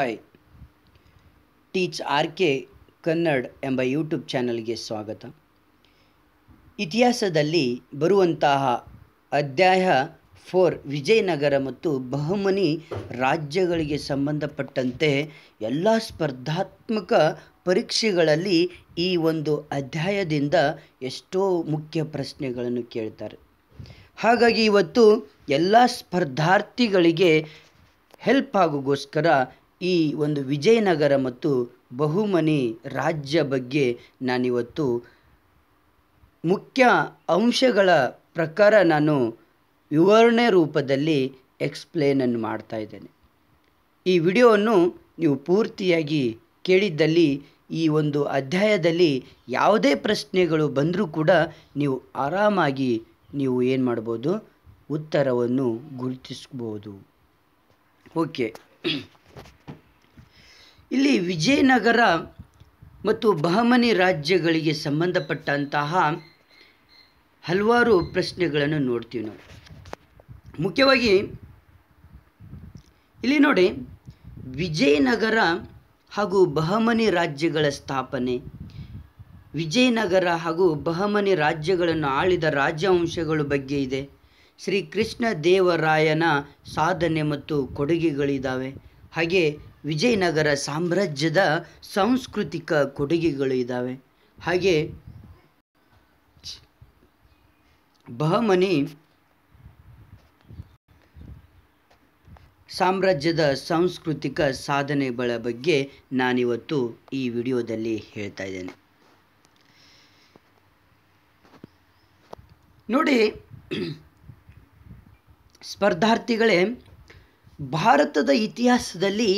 hi teach R K Kannada ಎಂಬ YouTube ಚಾನಲ್ಗೆ ಸ್ವಾಗತ ಇತಿಹಾಸದಲ್ಲಿ ಬರುವಂತಹ ಅಧ್ಯಾಯ ಫೋರ್ ವಿಜಯನಗರ ಮತ್ತು ಬಹುಮನಿ ರಾಜ್ಯಗಳಿಗೆ ಸಂಬಂಧಪಟ್ಟಂತೆ ಎಲ್ಲ ಸ್ಪರ್ಧಾತ್ಮಕ ಪರೀಕ್ಷೆಗಳಲ್ಲಿ ಈ ಒಂದು ಅಧ್ಯಾಯದಿಂದ ಎಷ್ಟೋ ಮುಖ್ಯ ಪ್ರಶ್ನೆಗಳನ್ನು ಕೇಳ್ತಾರೆ ಹಾಗಾಗಿ ಇವತ್ತು ಎಲ್ಲ ಸ್ಪರ್ಧಾರ್ಥಿಗಳಿಗೆ ಹೆಲ್ಪ್ ಆಗೋಗೋಸ್ಕರ ಈ ಒಂದು ವಿಜಯನಗರ ಮತ್ತು ಬಹುಮನಿ ರಾಜ್ಯ ಬಗ್ಗೆ ನಾನಿವತ್ತು ಮುಖ್ಯ ಅಂಶಗಳ ಪ್ರಕಾರ ನಾನು ವಿವರಣೆ ರೂಪದಲ್ಲಿ ಎಕ್ಸ್ಪ್ಲೇನನ್ನು ಮಾಡ್ತಾ ಇದ್ದೇನೆ ಈ ವಿಡಿಯೋವನ್ನು ನೀವು ಪೂರ್ತಿಯಾಗಿ ಕೇಳಿದ್ದಲ್ಲಿ ಈ ಒಂದು ಅಧ್ಯಾಯದಲ್ಲಿ ಯಾವುದೇ ಪ್ರಶ್ನೆಗಳು ಬಂದರೂ ಕೂಡ ನೀವು ಆರಾಮಾಗಿ ನೀವು ಏನು ಮಾಡ್ಬೋದು ಉತ್ತರವನ್ನು ಗುರುತಿಸ್ಬೋದು ಓಕೆ ಇಲ್ಲಿ ವಿಜಯನಗರ ಮತ್ತು ಬಹಮನಿ ರಾಜ್ಯಗಳಿಗೆ ಸಂಬಂಧಪಟ್ಟಂತಹ ಹಲವಾರು ಪ್ರಶ್ನೆಗಳನ್ನು ನೋಡ್ತೀವಿ ನಾವು ಮುಖ್ಯವಾಗಿ ಇಲ್ಲಿ ನೋಡಿ ವಿಜಯನಗರ ಹಾಗೂ ಬಹಮನಿ ರಾಜ್ಯಗಳ ಸ್ಥಾಪನೆ ವಿಜಯನಗರ ಹಾಗೂ ಬಹಮನಿ ರಾಜ್ಯಗಳನ್ನು ಆಳಿದ ರಾಜ್ಯವಂಶಗಳ ಬಗ್ಗೆ ಇದೆ ಶ್ರೀ ಕೃಷ್ಣ ದೇವರಾಯನ ಸಾಧನೆ ಮತ್ತು ಕೊಡುಗೆಗಳಿದ್ದಾವೆ ಹಾಗೆ ವಿಜಯನಗರ ಸಾಮ್ರಾಜ್ಯದ ಸಾಂಸ್ಕೃತಿಕ ಕೊಡುಗೆಗಳು ಇದ್ದಾವೆ ಹಾಗೆ ಬಹಮನಿ ಸಾಮ್ರಾಜ್ಯದ ಸಾಂಸ್ಕೃತಿಕ ಸಾಧನೆಗಳ ಬಗ್ಗೆ ನಾನಿವತ್ತು ಈ ವಿಡಿಯೋದಲ್ಲಿ ಹೇಳ್ತಾ ಇದ್ದೇನೆ ನೋಡಿ ಸ್ಪರ್ಧಾರ್ಥಿಗಳೇ ಭಾರತದ ಇತಿಹಾಸದಲ್ಲಿ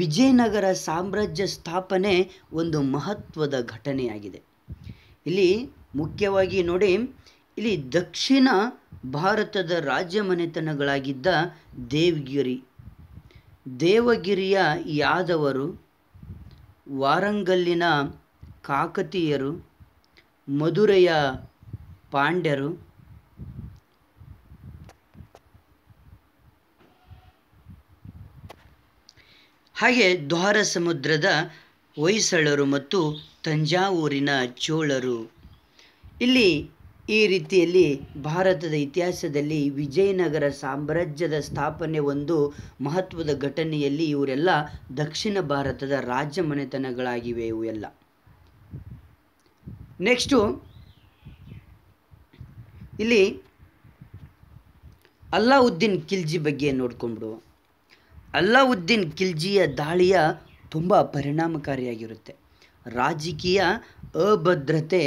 ವಿಜಯನಗರ ಸಾಮ್ರಾಜ್ಯ ಸ್ಥಾಪನೆ ಒಂದು ಮಹತ್ವದ ಘಟನೆಯಾಗಿದೆ ಇಲ್ಲಿ ಮುಖ್ಯವಾಗಿ ನೋಡಿ ಇಲ್ಲಿ ದಕ್ಷಿಣ ಭಾರತದ ರಾಜ್ಯ ಮನೆತನಗಳಾಗಿದ್ದ ದೇವಗಿರಿ ದೇವಗಿರಿಯ ಯಾದವರು ವಾರಂಗಲ್ಲಿನ ಕಾಕತೀಯರು ಮಧುರೆಯ ಪಾಂಡ್ಯರು ಹಾಗೆ ದ್ವಾರ ಸಮುದ್ರದ ಹೊಯ್ಸಳರು ಮತ್ತು ತಂಜಾವೂರಿನ ಚೋಳರು ಇಲ್ಲಿ ಈ ರೀತಿಯಲ್ಲಿ ಭಾರತದ ಇತಿಹಾಸದಲ್ಲಿ ವಿಜಯನಗರ ಸಾಮ್ರಾಜ್ಯದ ಸ್ಥಾಪನೆ ಒಂದು ಮಹತ್ವದ ಘಟನೆಯಲ್ಲಿ ಇವರೆಲ್ಲ ದಕ್ಷಿಣ ಭಾರತದ ರಾಜ್ಯ ಮನೆತನಗಳಾಗಿವೆ ಇವು ಎಲ್ಲ ನೆಕ್ಸ್ಟು ಇಲ್ಲಿ ಅಲ್ಲಾವುದ್ದೀನ್ ಖಿಲ್ಜಿ ಬಗ್ಗೆ ನೋಡ್ಕೊಂಡ್ಬಿಡುವ ಅಲ್ಲಾವುದ್ದೀನ್ ಖಿಲ್ಜಿಯ ದಾಳಿಯ ತುಂಬ ಪರಿಣಾಮಕಾರಿಯಾಗಿರುತ್ತೆ ರಾಜಕೀಯ ಅಭದ್ರತೆ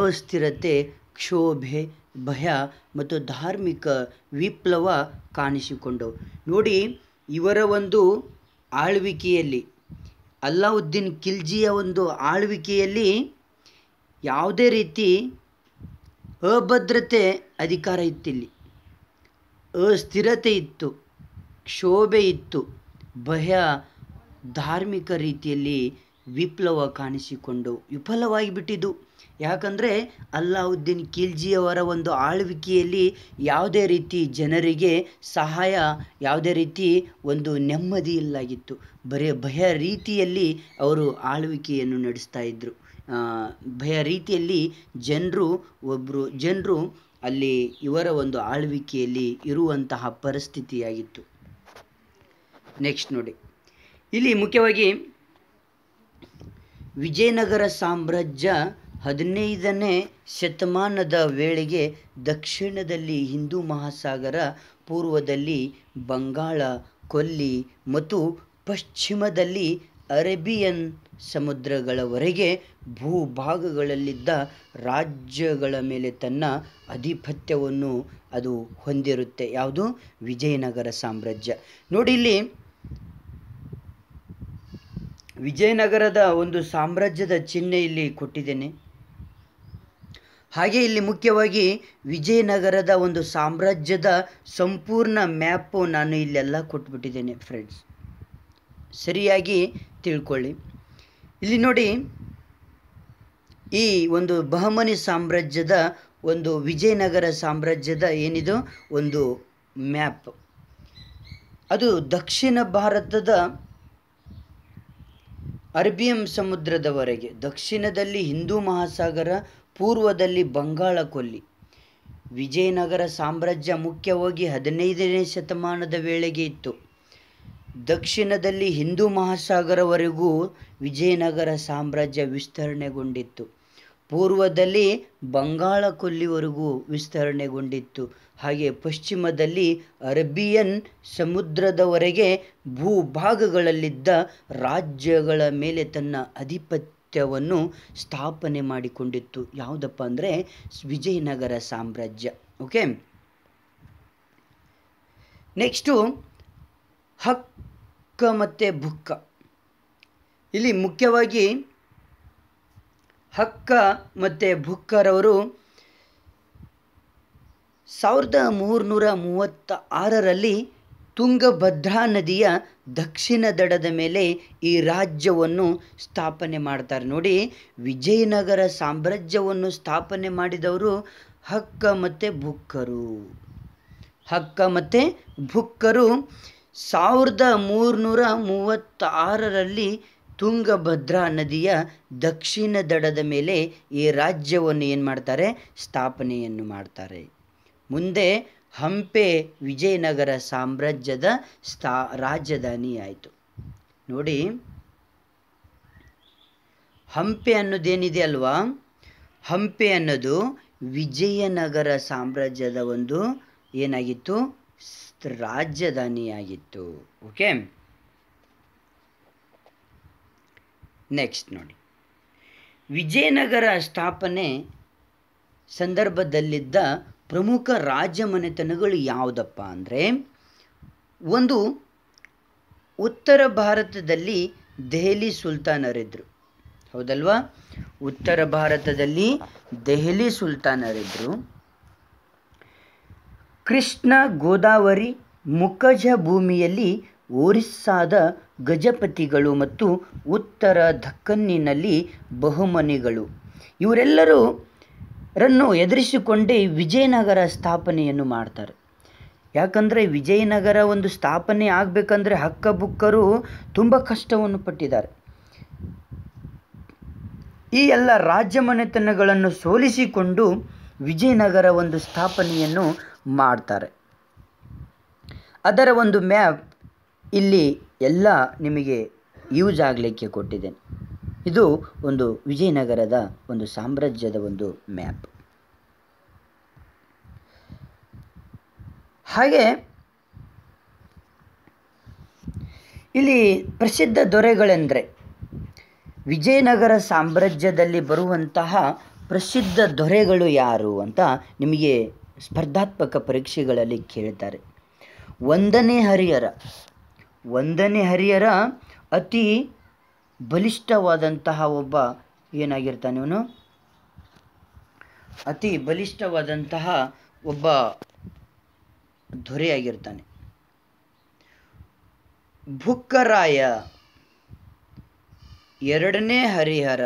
ಅಸ್ಥಿರತೆ ಕ್ಷೋಭೆ ಭಯ ಮತ್ತು ಧಾರ್ಮಿಕ ವಿಪ್ಲವ ಕಾಣಿಸಿಕೊಂಡವು ನೋಡಿ ಇವರ ಒಂದು ಆಳ್ವಿಕೆಯಲ್ಲಿ ಅಲ್ಲಾವುದ್ದೀನ್ ಖಿಲ್ಜಿಯ ಒಂದು ಆಳ್ವಿಕೆಯಲ್ಲಿ ಯಾವುದೇ ರೀತಿ ಅಭದ್ರತೆ ಅಧಿಕಾರ ಇತ್ತಿಲ್ಲಿ ಅಸ್ಥಿರತೆ ಇತ್ತು ಕ್ಷೋಭೆ ಇತ್ತು ಭಯ ಧಾರ್ಮಿಕ ರೀತಿಯಲ್ಲಿ ವಿಪ್ಲವ ಕಾಣಿಸಿಕೊಂಡು ವಿಫಲವಾಗಿ ಬಿಟ್ಟಿದ್ದು ಯಾಕಂದರೆ ಅಲ್ಲಾವುದ್ದೀನ್ ಖಿಲ್ಜಿಯವರ ಒಂದು ಆಳ್ವಿಕೆಯಲ್ಲಿ ಯಾವುದೇ ರೀತಿ ಜನರಿಗೆ ಸಹಾಯ ಯಾವುದೇ ರೀತಿ ಒಂದು ನೆಮ್ಮದಿ ಇಲ್ಲಾಗಿತ್ತು ಬರೀ ಭಯ ರೀತಿಯಲ್ಲಿ ಅವರು ಆಳ್ವಿಕೆಯನ್ನು ನಡೆಸ್ತಾ ಇದ್ದರು ಭಯ ರೀತಿಯಲ್ಲಿ ಜನರು ಒಬ್ಬರು ಜನರು ಅಲ್ಲಿ ಇವರ ಒಂದು ಆಳ್ವಿಕೆಯಲ್ಲಿ ಇರುವಂತಹ ಪರಿಸ್ಥಿತಿಯಾಗಿತ್ತು ನೆಕ್ಸ್ಟ್ ನೋಡಿ ಇಲ್ಲಿ ಮುಖ್ಯವಾಗಿ ವಿಜಯನಗರ ಸಾಮ್ರಾಜ್ಯ ಹದಿನೈದನೇ ಶತಮಾನದ ವೇಳೆಗೆ ದಕ್ಷಿಣದಲ್ಲಿ ಹಿಂದೂ ಮಹಾಸಾಗರ ಪೂರ್ವದಲ್ಲಿ ಬಂಗಾಳ ಕೊಲ್ಲಿ ಮತ್ತು ಪಶ್ಚಿಮದಲ್ಲಿ ಅರೇಬಿಯನ್ ಸಮುದ್ರಗಳವರೆಗೆ ಭೂಭಾಗಗಳಲ್ಲಿದ್ದ ರಾಜ್ಯಗಳ ಮೇಲೆ ತನ್ನ ಆಧಿಪತ್ಯವನ್ನು ಅದು ಹೊಂದಿರುತ್ತೆ ಯಾವುದು ವಿಜಯನಗರ ಸಾಮ್ರಾಜ್ಯ ನೋಡಿ ಇಲ್ಲಿ ವಿಜಯನಗರದ ಒಂದು ಸಾಮ್ರಾಜ್ಯದ ಚಿಹ್ನೆ ಇಲ್ಲಿ ಕೊಟ್ಟಿದ್ದೇನೆ ಹಾಗೆ ಇಲ್ಲಿ ಮುಖ್ಯವಾಗಿ ವಿಜಯನಗರದ ಒಂದು ಸಾಮ್ರಾಜ್ಯದ ಸಂಪೂರ್ಣ ಮ್ಯಾಪು ನಾನು ಇಲ್ಲೆಲ್ಲ ಕೊಟ್ಬಿಟ್ಟಿದ್ದೇನೆ ಫ್ರೆಂಡ್ಸ್ ಸರಿಯಾಗಿ ತಿಳ್ಕೊಳ್ಳಿ ಇಲ್ಲಿ ನೋಡಿ ಈ ಒಂದು ಬಹಮನಿ ಸಾಮ್ರಾಜ್ಯದ ಒಂದು ವಿಜಯನಗರ ಸಾಮ್ರಾಜ್ಯದ ಏನಿದು ಒಂದು ಮ್ಯಾಪ್ ಅದು ದಕ್ಷಿಣ ಭಾರತದ ಅರಬಿಯಂ ಸಮುದ್ರದವರೆಗೆ ದಕ್ಷಿಣದಲ್ಲಿ ಹಿಂದೂ ಮಹಾಸಾಗರ ಪೂರ್ವದಲ್ಲಿ ಬಂಗಾಳ ಕೊಲ್ಲಿ ವಿಜಯನಗರ ಸಾಮ್ರಾಜ್ಯ ಮುಖ್ಯವಾಗಿ ಹದಿನೈದನೇ ಶತಮಾನದ ವೇಳೆಗೆ ಇತ್ತು ದಕ್ಷಿಣದಲ್ಲಿ ಹಿಂದೂ ಮಹಾಸಾಗರವರೆಗೂ ವಿಜಯನಗರ ಸಾಮ್ರಾಜ್ಯ ವಿಸ್ತರಣೆಗೊಂಡಿತ್ತು ಪೂರ್ವದಲ್ಲಿ ಬಂಗಾಳ ಕೊಲ್ಲಿವರೆಗೂ ವಿಸ್ತರಣೆಗೊಂಡಿತ್ತು ಹಾಗೆ ಪಶ್ಚಿಮದಲ್ಲಿ ಅರಬಿಯನ್ ಸಮುದ್ರದವರೆಗೆ ಭೂಭಾಗಗಳಲ್ಲಿದ್ದ ರಾಜ್ಯಗಳ ಮೇಲೆ ತನ್ನ ಆಧಿಪತ್ಯವನ್ನು ಸ್ಥಾಪನೆ ಮಾಡಿಕೊಂಡಿತ್ತು ಯಾವುದಪ್ಪ ಅಂದರೆ ವಿಜಯನಗರ ಸಾಮ್ರಾಜ್ಯ ಓಕೆ ನೆಕ್ಸ್ಟು ಹಕ್ಕ ಮತ್ತು ಬುಕ್ಕ ಇಲ್ಲಿ ಮುಖ್ಯವಾಗಿ ಹಕ್ಕ ಮತ್ತು ಬುಕ್ಕರವರು ಸಾವಿರದ ಮೂರುನೂರ ಮೂವತ್ತ ಆರರಲ್ಲಿ ತುಂಗಭದ್ರಾ ನದಿಯ ದಕ್ಷಿಣ ದಡದ ಮೇಲೆ ಈ ರಾಜ್ಯವನ್ನು ಸ್ಥಾಪನೆ ಮಾಡ್ತಾರೆ ನೋಡಿ ವಿಜಯನಗರ ಸಾಮ್ರಾಜ್ಯವನ್ನು ಸ್ಥಾಪನೆ ಮಾಡಿದವರು ಹಕ್ಕ ಮತ್ತು ಬುಕ್ಕರು ಹಕ್ಕ ಮತ್ತು ಬುಕ್ಕರು ಸಾವಿರದ ಮೂರುನೂರ ಮೂವತ್ತಾರರಲ್ಲಿ ತುಂಗಭದ್ರಾ ನದಿಯ ದಕ್ಷಿಣ ದಡದ ಮೇಲೆ ಈ ರಾಜ್ಯವನ್ನು ಏನು ಮಾಡ್ತಾರೆ ಸ್ಥಾಪನೆಯನ್ನು ಮಾಡ್ತಾರೆ ಮುಂದೆ ಹಂಪೆ ವಿಜಯನಗರ ಸಾಮ್ರಾಜ್ಯದ ಸ್ಥಾ ರಾಜಧಾನಿ ಆಯಿತು ನೋಡಿ ಹಂಪೆ ಅನ್ನೋದೇನಿದೆ ಅಲ್ವಾ ಹಂಪೆ ಅನ್ನೋದು ವಿಜಯನಗರ ಸಾಮ್ರಾಜ್ಯದ ಒಂದು ಏನಾಗಿತ್ತು ರಾಜಧಾನಿಯಾಗಿತ್ತು ಓಕೆ ನೆಕ್ಸ್ಟ್ ನೋಡಿ ವಿಜಯನಗರ ಸ್ಥಾಪನೆ ಸಂದರ್ಭದಲ್ಲಿದ್ದ ಪ್ರಮುಖ ರಾಜಮನೆತನಗಳು ಯಾವುದಪ್ಪ ಅಂದರೆ ಒಂದು ಉತ್ತರ ಭಾರತದಲ್ಲಿ ದೆಹಲಿ ಸುಲ್ತಾನರಿದ್ದರು ಹೌದಲ್ವಾ ಉತ್ತರ ಭಾರತದಲ್ಲಿ ದೆಹಲಿ ಸುಲ್ತಾನರಿದ್ದರು ಕೃಷ್ಣ ಗೋದಾವರಿ ಮುಖಜ ಭೂಮಿಯಲ್ಲಿ ಒರಿಸ್ಸಾದ ಗಜಪತಿಗಳು ಮತ್ತು ಉತ್ತರ ದಕ್ಕನ್ನಿನಲ್ಲಿ ಬಹುಮನಿಗಳು ಇವರೆಲ್ಲರೂ ರನ್ನು ಎದುರಿಸಿಕೊಂಡೇ ವಿಜಯನಗರ ಸ್ಥಾಪನೆಯನ್ನು ಮಾಡ್ತಾರೆ ಯಾಕಂದರೆ ವಿಜಯನಗರ ಒಂದು ಸ್ಥಾಪನೆ ಆಗಬೇಕಂದ್ರೆ ಹಕ್ಕಬುಕ್ಕರು ತುಂಬ ಕಷ್ಟವನ್ನು ಪಟ್ಟಿದ್ದಾರೆ ಈ ಎಲ್ಲ ಮನೆತನಗಳನ್ನು ಸೋಲಿಸಿಕೊಂಡು ವಿಜಯನಗರ ಒಂದು ಸ್ಥಾಪನೆಯನ್ನು ಮಾಡ್ತಾರೆ ಅದರ ಒಂದು ಮ್ಯಾಪ್ ಇಲ್ಲಿ ಎಲ್ಲ ನಿಮಗೆ ಯೂಸ್ ಆಗಲಿಕ್ಕೆ ಕೊಟ್ಟಿದ್ದೇನೆ ಇದು ಒಂದು ವಿಜಯನಗರದ ಒಂದು ಸಾಮ್ರಾಜ್ಯದ ಒಂದು ಮ್ಯಾಪ್ ಹಾಗೆ ಇಲ್ಲಿ ಪ್ರಸಿದ್ಧ ದೊರೆಗಳೆಂದರೆ ವಿಜಯನಗರ ಸಾಮ್ರಾಜ್ಯದಲ್ಲಿ ಬರುವಂತಹ ಪ್ರಸಿದ್ಧ ದೊರೆಗಳು ಯಾರು ಅಂತ ನಿಮಗೆ ಸ್ಪರ್ಧಾತ್ಮಕ ಪರೀಕ್ಷೆಗಳಲ್ಲಿ ಕೇಳ್ತಾರೆ ಒಂದನೇ ಹರಿಹರ ಒಂದನೇ ಹರಿಹರ ಅತಿ ಬಲಿಷ್ಠವಾದಂತಹ ಒಬ್ಬ ಏನಾಗಿರ್ತಾನೆ ಇವನು ಅತಿ ಬಲಿಷ್ಠವಾದಂತಹ ಒಬ್ಬ ದೊರೆಯಾಗಿರ್ತಾನೆ ಭುಕ್ಕರಾಯ ಎರಡನೇ ಹರಿಹರ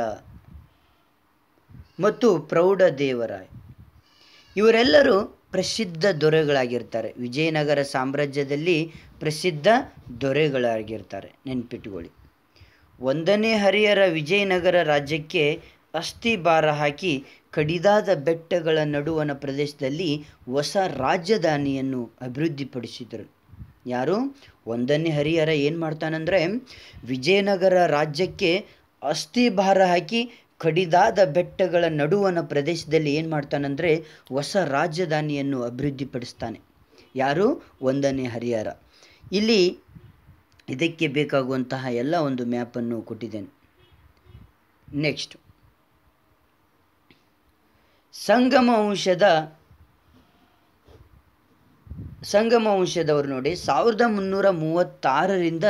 ಮತ್ತು ಪ್ರೌಢ ದೇವರಾಯ ಇವರೆಲ್ಲರೂ ಪ್ರಸಿದ್ಧ ದೊರೆಗಳಾಗಿರ್ತಾರೆ ವಿಜಯನಗರ ಸಾಮ್ರಾಜ್ಯದಲ್ಲಿ ಪ್ರಸಿದ್ಧ ದೊರೆಗಳಾಗಿರ್ತಾರೆ ನೆನ್ಪಿಟ್ಕೊಳ್ಳಿ ಒಂದನೇ ಹರಿಹರ ವಿಜಯನಗರ ರಾಜ್ಯಕ್ಕೆ ಭಾರ ಹಾಕಿ ಕಡಿದಾದ ಬೆಟ್ಟಗಳ ನಡುವಣ ಪ್ರದೇಶದಲ್ಲಿ ಹೊಸ ರಾಜಧಾನಿಯನ್ನು ಅಭಿವೃದ್ಧಿಪಡಿಸಿದರು ಯಾರು ಒಂದನೇ ಹರಿಹರ ಏನು ಮಾಡ್ತಾನಂದರೆ ವಿಜಯನಗರ ರಾಜ್ಯಕ್ಕೆ ಭಾರ ಹಾಕಿ ಕಡಿದಾದ ಬೆಟ್ಟಗಳ ನಡುವನ ಪ್ರದೇಶದಲ್ಲಿ ಏನು ಮಾಡ್ತಾನಂದರೆ ಹೊಸ ರಾಜಧಾನಿಯನ್ನು ಅಭಿವೃದ್ಧಿಪಡಿಸ್ತಾನೆ ಯಾರು ಒಂದನೇ ಹರಿಹರ ಇಲ್ಲಿ ಇದಕ್ಕೆ ಬೇಕಾಗುವಂತಹ ಎಲ್ಲ ಒಂದು ಮ್ಯಾಪನ್ನು ಕೊಟ್ಟಿದ್ದೇನೆ ನೆಕ್ಸ್ಟ್ ಸಂಗಮ ವಂಶದ ಸಂಗಮ ವಂಶದವರು ನೋಡಿ ಸಾವಿರದ ಮುನ್ನೂರ ಮೂವತ್ತಾರರಿಂದ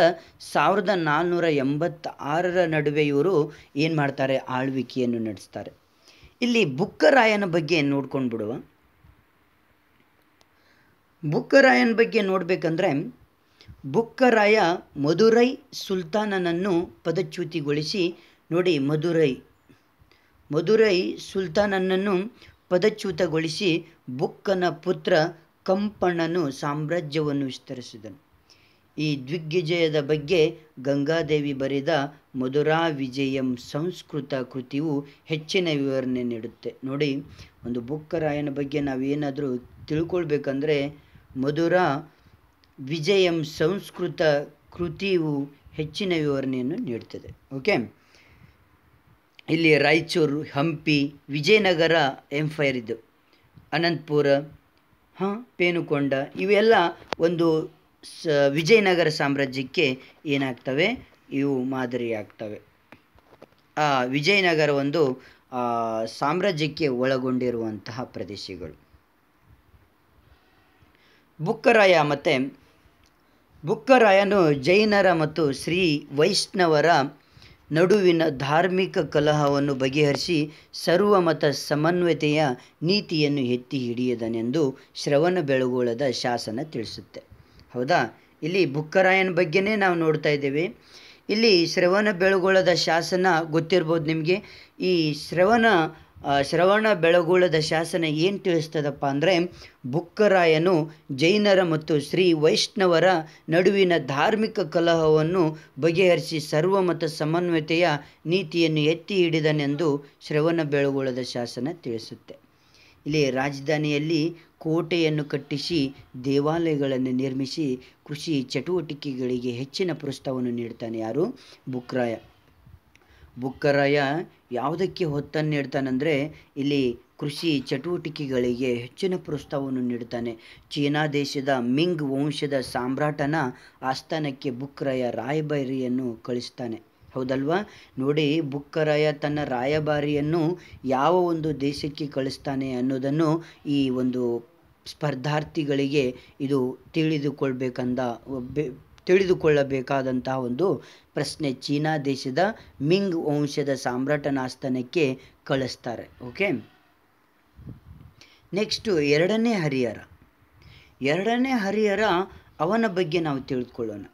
ಸಾವಿರದ ನಾನ್ನೂರ ಎಂಬತ್ತಾರರ ನಡುವೆ ಇವರು ಏನು ಮಾಡ್ತಾರೆ ಆಳ್ವಿಕೆಯನ್ನು ನಡೆಸ್ತಾರೆ ಇಲ್ಲಿ ಬುಕ್ಕರಾಯನ ಬಗ್ಗೆ ನೋಡ್ಕೊಂಡು ಬಿಡುವ ಬುಕ್ಕರಾಯನ ಬಗ್ಗೆ ನೋಡಬೇಕಂದ್ರೆ ಬುಕ್ಕರಾಯ ಮಧುರೈ ಸುಲ್ತಾನನನ್ನು ಪದಚ್ಯುತಿಗೊಳಿಸಿ ನೋಡಿ ಮಧುರೈ ಮಧುರೈ ಸುಲ್ತಾನನನ್ನು ಪದಚ್ಯುತಗೊಳಿಸಿ ಬುಕ್ಕನ ಪುತ್ರ ಕಂಪಣ್ಣನು ಸಾಮ್ರಾಜ್ಯವನ್ನು ವಿಸ್ತರಿಸಿದನು ಈ ದಿಗ್ವಿಜಯದ ಬಗ್ಗೆ ಗಂಗಾದೇವಿ ಬರೆದ ಮಧುರಾ ವಿಜಯಂ ಸಂಸ್ಕೃತ ಕೃತಿಯು ಹೆಚ್ಚಿನ ವಿವರಣೆ ನೀಡುತ್ತೆ ನೋಡಿ ಒಂದು ಬುಕ್ಕರಾಯನ ಬಗ್ಗೆ ನಾವೇನಾದರೂ ತಿಳ್ಕೊಳ್ಬೇಕಂದ್ರೆ ಮಧುರಾ ವಿಜಯಂ ಸಂಸ್ಕೃತ ಕೃತಿಯು ಹೆಚ್ಚಿನ ವಿವರಣೆಯನ್ನು ನೀಡುತ್ತದೆ ಓಕೆ ಇಲ್ಲಿ ರಾಯಚೂರು ಹಂಪಿ ವಿಜಯನಗರ ಎಂಫೈರ್ ಇದು ಅನಂತಪುರ ಹಾಂ ಪೇನುಕೊಂಡ ಇವೆಲ್ಲ ಒಂದು ಸ ವಿಜಯನಗರ ಸಾಮ್ರಾಜ್ಯಕ್ಕೆ ಏನಾಗ್ತವೆ ಇವು ಮಾದರಿಯಾಗ್ತವೆ ಆ ವಿಜಯನಗರ ಒಂದು ಸಾಮ್ರಾಜ್ಯಕ್ಕೆ ಒಳಗೊಂಡಿರುವಂತಹ ಪ್ರದೇಶಗಳು ಬುಕ್ಕರಾಯ ಮತ್ತು ಬುಕ್ಕರಾಯನು ಜೈನರ ಮತ್ತು ಶ್ರೀ ವೈಷ್ಣವರ ನಡುವಿನ ಧಾರ್ಮಿಕ ಕಲಹವನ್ನು ಬಗೆಹರಿಸಿ ಸರ್ವಮತ ಸಮನ್ವಯತೆಯ ನೀತಿಯನ್ನು ಎತ್ತಿ ಹಿಡಿಯದನೆಂದು ಶ್ರವಣ ಬೆಳಗೋಳದ ಶಾಸನ ತಿಳಿಸುತ್ತೆ ಹೌದಾ ಇಲ್ಲಿ ಬುಕ್ಕರಾಯನ ಬಗ್ಗೆನೇ ನಾವು ನೋಡ್ತಾ ಇದ್ದೇವೆ ಇಲ್ಲಿ ಶ್ರವಣ ಬೆಳಗೋಳದ ಶಾಸನ ಗೊತ್ತಿರ್ಬೋದು ನಿಮಗೆ ಈ ಶ್ರವಣ ಶ್ರವಣ ಬೆಳಗೊಳದ ಶಾಸನ ಏನು ತಿಳಿಸ್ತದಪ್ಪ ಅಂದರೆ ಬುಕ್ಕರಾಯನು ಜೈನರ ಮತ್ತು ಶ್ರೀ ವೈಷ್ಣವರ ನಡುವಿನ ಧಾರ್ಮಿಕ ಕಲಹವನ್ನು ಬಗೆಹರಿಸಿ ಸರ್ವಮತ ಸಮನ್ವಯತೆಯ ನೀತಿಯನ್ನು ಎತ್ತಿ ಹಿಡಿದನೆಂದು ಶ್ರವಣ ಬೆಳಗುಳದ ಶಾಸನ ತಿಳಿಸುತ್ತೆ ಇಲ್ಲಿ ರಾಜಧಾನಿಯಲ್ಲಿ ಕೋಟೆಯನ್ನು ಕಟ್ಟಿಸಿ ದೇವಾಲಯಗಳನ್ನು ನಿರ್ಮಿಸಿ ಕೃಷಿ ಚಟುವಟಿಕೆಗಳಿಗೆ ಹೆಚ್ಚಿನ ಪ್ರೋತ್ಸಾಹವನ್ನು ನೀಡ್ತಾನೆ ಯಾರು ಬುಕ್ರಾಯ ಬುಕ್ಕರಾಯ ಯಾವುದಕ್ಕೆ ಹೊತ್ತನ್ನು ನೀಡ್ತಾನಂದರೆ ಇಲ್ಲಿ ಕೃಷಿ ಚಟುವಟಿಕೆಗಳಿಗೆ ಹೆಚ್ಚಿನ ಪ್ರೋತ್ಸಾಹವನ್ನು ನೀಡುತ್ತಾನೆ ಚೀನಾ ದೇಶದ ಮಿಂಗ್ ವಂಶದ ಸಾಮ್ರಾಟನ ಆಸ್ಥಾನಕ್ಕೆ ಬುಕ್ಕರಾಯ ರಾಯಭಾರಿಯನ್ನು ಕಳಿಸ್ತಾನೆ ಹೌದಲ್ವಾ ನೋಡಿ ಬುಕ್ಕರಾಯ ತನ್ನ ರಾಯಭಾರಿಯನ್ನು ಯಾವ ಒಂದು ದೇಶಕ್ಕೆ ಕಳಿಸ್ತಾನೆ ಅನ್ನೋದನ್ನು ಈ ಒಂದು ಸ್ಪರ್ಧಾರ್ಥಿಗಳಿಗೆ ಇದು ತಿಳಿದುಕೊಳ್ಬೇಕಂದ ತಿಳಿದುಕೊಳ್ಳಬೇಕಾದಂತಹ ಒಂದು ಪ್ರಶ್ನೆ ಚೀನಾ ದೇಶದ ಮಿಂಗ್ ವಂಶದ ಸಾಮ್ರಾಟನ ಆಸ್ಥಾನಕ್ಕೆ ಕಳಿಸ್ತಾರೆ ಓಕೆ ನೆಕ್ಸ್ಟು ಎರಡನೇ ಹರಿಹರ ಎರಡನೇ ಹರಿಹರ ಅವನ ಬಗ್ಗೆ ನಾವು ತಿಳಿದುಕೊಳ್ಳೋಣ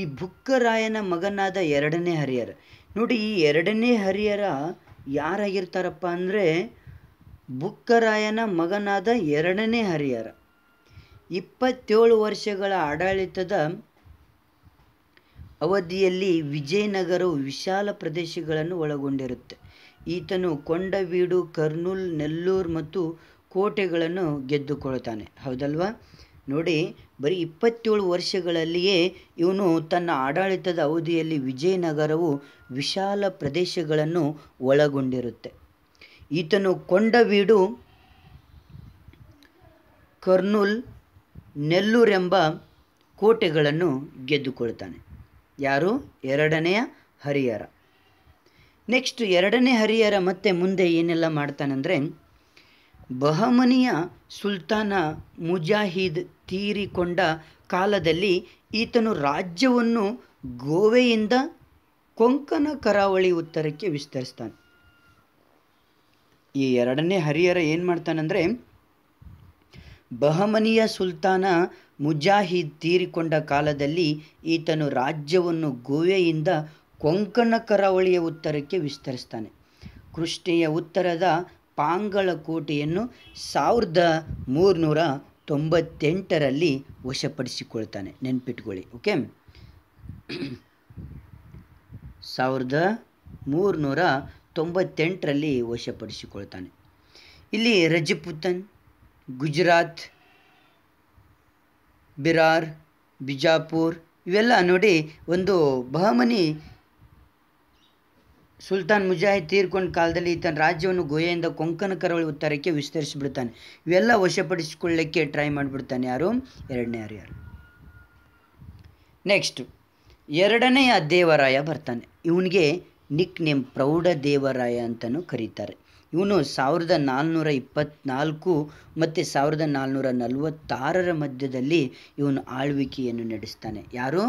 ಈ ಬುಕ್ಕರಾಯನ ಮಗನಾದ ಎರಡನೇ ಹರಿಹರ ನೋಡಿ ಈ ಎರಡನೇ ಹರಿಹರ ಯಾರಾಗಿರ್ತಾರಪ್ಪ ಅಂದರೆ ಬುಕ್ಕರಾಯನ ಮಗನಾದ ಎರಡನೇ ಹರಿಹರ ಇಪ್ಪತ್ತೇಳು ವರ್ಷಗಳ ಆಡಳಿತದ ಅವಧಿಯಲ್ಲಿ ವಿಜಯನಗರವು ವಿಶಾಲ ಪ್ರದೇಶಗಳನ್ನು ಒಳಗೊಂಡಿರುತ್ತೆ ಈತನು ಕೊಂಡವೀಡು ಕರ್ನೂಲ್ ನೆಲ್ಲೂರು ಮತ್ತು ಕೋಟೆಗಳನ್ನು ಗೆದ್ದುಕೊಳ್ತಾನೆ ಹೌದಲ್ವಾ ನೋಡಿ ಬರೀ ಇಪ್ಪತ್ತೇಳು ವರ್ಷಗಳಲ್ಲಿಯೇ ಇವನು ತನ್ನ ಆಡಳಿತದ ಅವಧಿಯಲ್ಲಿ ವಿಜಯನಗರವು ವಿಶಾಲ ಪ್ರದೇಶಗಳನ್ನು ಒಳಗೊಂಡಿರುತ್ತೆ ಈತನು ಕೊಂಡವೀಡು ಕರ್ನೂಲ್ ನೆಲ್ಲೂರೆಂಬ ಕೋಟೆಗಳನ್ನು ಗೆದ್ದುಕೊಳ್ತಾನೆ ಯಾರು ಎರಡನೆಯ ಹರಿಹರ ನೆಕ್ಸ್ಟ್ ಎರಡನೇ ಹರಿಹರ ಮತ್ತೆ ಮುಂದೆ ಏನೆಲ್ಲ ಮಾಡ್ತಾನಂದರೆ ಬಹಮನಿಯ ಸುಲ್ತಾನ ಮುಜಾಹಿದ್ ತೀರಿಕೊಂಡ ಕಾಲದಲ್ಲಿ ಈತನು ರಾಜ್ಯವನ್ನು ಗೋವೆಯಿಂದ ಕೊಂಕಣ ಕರಾವಳಿ ಉತ್ತರಕ್ಕೆ ವಿಸ್ತರಿಸ್ತಾನೆ ಈ ಎರಡನೇ ಹರಿಹರ ಏನು ಮಾಡ್ತಾನಂದರೆ ಬಹಮನಿಯ ಸುಲ್ತಾನ ಮುಜಾಹಿದ್ ತೀರಿಕೊಂಡ ಕಾಲದಲ್ಲಿ ಈತನು ರಾಜ್ಯವನ್ನು ಗೋವೆಯಿಂದ ಕೊಂಕಣ ಕರಾವಳಿಯ ಉತ್ತರಕ್ಕೆ ವಿಸ್ತರಿಸ್ತಾನೆ ಕೃಷ್ಣೆಯ ಉತ್ತರದ ಪಾಂಗಳ ಕೋಟೆಯನ್ನು ಸಾವಿರದ ಮೂರುನೂರ ತೊಂಬತ್ತೆಂಟರಲ್ಲಿ ವಶಪಡಿಸಿಕೊಳ್ತಾನೆ ನೆನ್ಪಿಟ್ಕೊಳ್ಳಿ ಓಕೆ ಸಾವಿರದ ಮೂರುನೂರ ತೊಂಬತ್ತೆಂಟರಲ್ಲಿ ವಶಪಡಿಸಿಕೊಳ್ತಾನೆ ಇಲ್ಲಿ ರಜಪುತನ್ ಗುಜರಾತ್ ಬಿರಾರ್ ಬಿಜಾಪುರ್ ಇವೆಲ್ಲ ನೋಡಿ ಒಂದು ಬಹಮನಿ ಸುಲ್ತಾನ್ ಮುಜಾಹಿದ್ ತೀರ್ಕೊಂಡ ಕಾಲದಲ್ಲಿ ತನ್ನ ರಾಜ್ಯವನ್ನು ಗೋಯೆಯಿಂದ ಕೊಂಕಣ ಕರಾವಳಿ ಉತ್ತರಕ್ಕೆ ವಿಸ್ತರಿಸಿಬಿಡ್ತಾನೆ ಇವೆಲ್ಲ ವಶಪಡಿಸಿಕೊಳ್ಳಕ್ಕೆ ಟ್ರೈ ಮಾಡಿಬಿಡ್ತಾನೆ ಯಾರು ಎರಡನೇ ಯಾರು ನೆಕ್ಸ್ಟು ಎರಡನೆಯ ದೇವರಾಯ ಬರ್ತಾನೆ ಇವನಿಗೆ ನಿಕ್ ನೇಮ್ ಪ್ರೌಢ ದೇವರಾಯ ಅಂತಲೂ ಕರೀತಾರೆ ಇವನು ಸಾವಿರದ ನಾಲ್ನೂರ ಇಪ್ಪತ್ತ್ನಾಲ್ಕು ಮತ್ತು ಸಾವಿರದ ನಾಲ್ನೂರ ನಲವತ್ತಾರರ ಮಧ್ಯದಲ್ಲಿ ಇವನು ಆಳ್ವಿಕೆಯನ್ನು ನಡೆಸ್ತಾನೆ ಯಾರು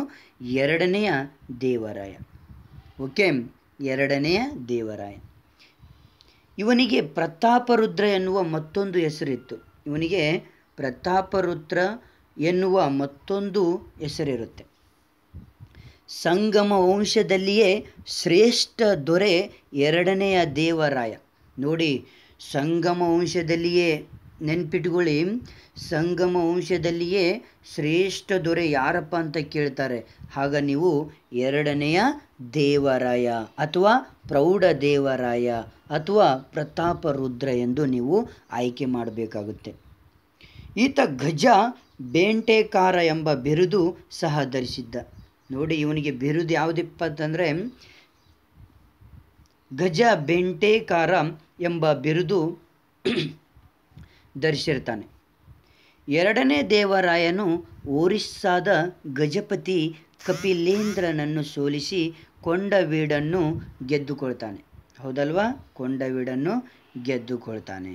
ಎರಡನೆಯ ದೇವರಾಯ ಓಕೆ ಎರಡನೆಯ ದೇವರಾಯ ಇವನಿಗೆ ಪ್ರತಾಪರುದ್ರ ಎನ್ನುವ ಮತ್ತೊಂದು ಹೆಸರಿತ್ತು ಇವನಿಗೆ ಪ್ರತಾಪರುದ್ರ ಎನ್ನುವ ಮತ್ತೊಂದು ಹೆಸರಿರುತ್ತೆ ಸಂಗಮ ವಂಶದಲ್ಲಿಯೇ ಶ್ರೇಷ್ಠ ದೊರೆ ಎರಡನೆಯ ದೇವರಾಯ ನೋಡಿ ಸಂಗಮ ವಂಶದಲ್ಲಿಯೇ ನೆನ್ಪಿಟ್ಕೊಳ್ಳಿ ಸಂಗಮ ವಂಶದಲ್ಲಿಯೇ ಶ್ರೇಷ್ಠ ದೊರೆ ಯಾರಪ್ಪ ಅಂತ ಕೇಳ್ತಾರೆ ಆಗ ನೀವು ಎರಡನೆಯ ದೇವರಾಯ ಅಥವಾ ಪ್ರೌಢ ದೇವರಾಯ ಅಥವಾ ಪ್ರತಾಪ ರುದ್ರ ಎಂದು ನೀವು ಆಯ್ಕೆ ಮಾಡಬೇಕಾಗುತ್ತೆ ಈತ ಗಜ ಬೇಂಟೆಕಾರ ಎಂಬ ಬಿರುದು ಸಹ ಧರಿಸಿದ್ದ ನೋಡಿ ಇವನಿಗೆ ಬಿರುದು ಅಂತಂದ್ರೆ ಗಜ ಬೆಂಟೆಕಾರ ಎಂಬ ಬಿರುದು ಧರಿಸಿರ್ತಾನೆ ಎರಡನೇ ದೇವರಾಯನು ಒರಿಸ್ಸಾದ ಗಜಪತಿ ಕಪಿಲೇಂದ್ರನನ್ನು ಸೋಲಿಸಿ ಕೊಂಡವೀಡನ್ನು ಗೆದ್ದುಕೊಳ್ತಾನೆ ಹೌದಲ್ವಾ ಕೊಂಡವೀಡನ್ನು ಗೆದ್ದುಕೊಳ್ತಾನೆ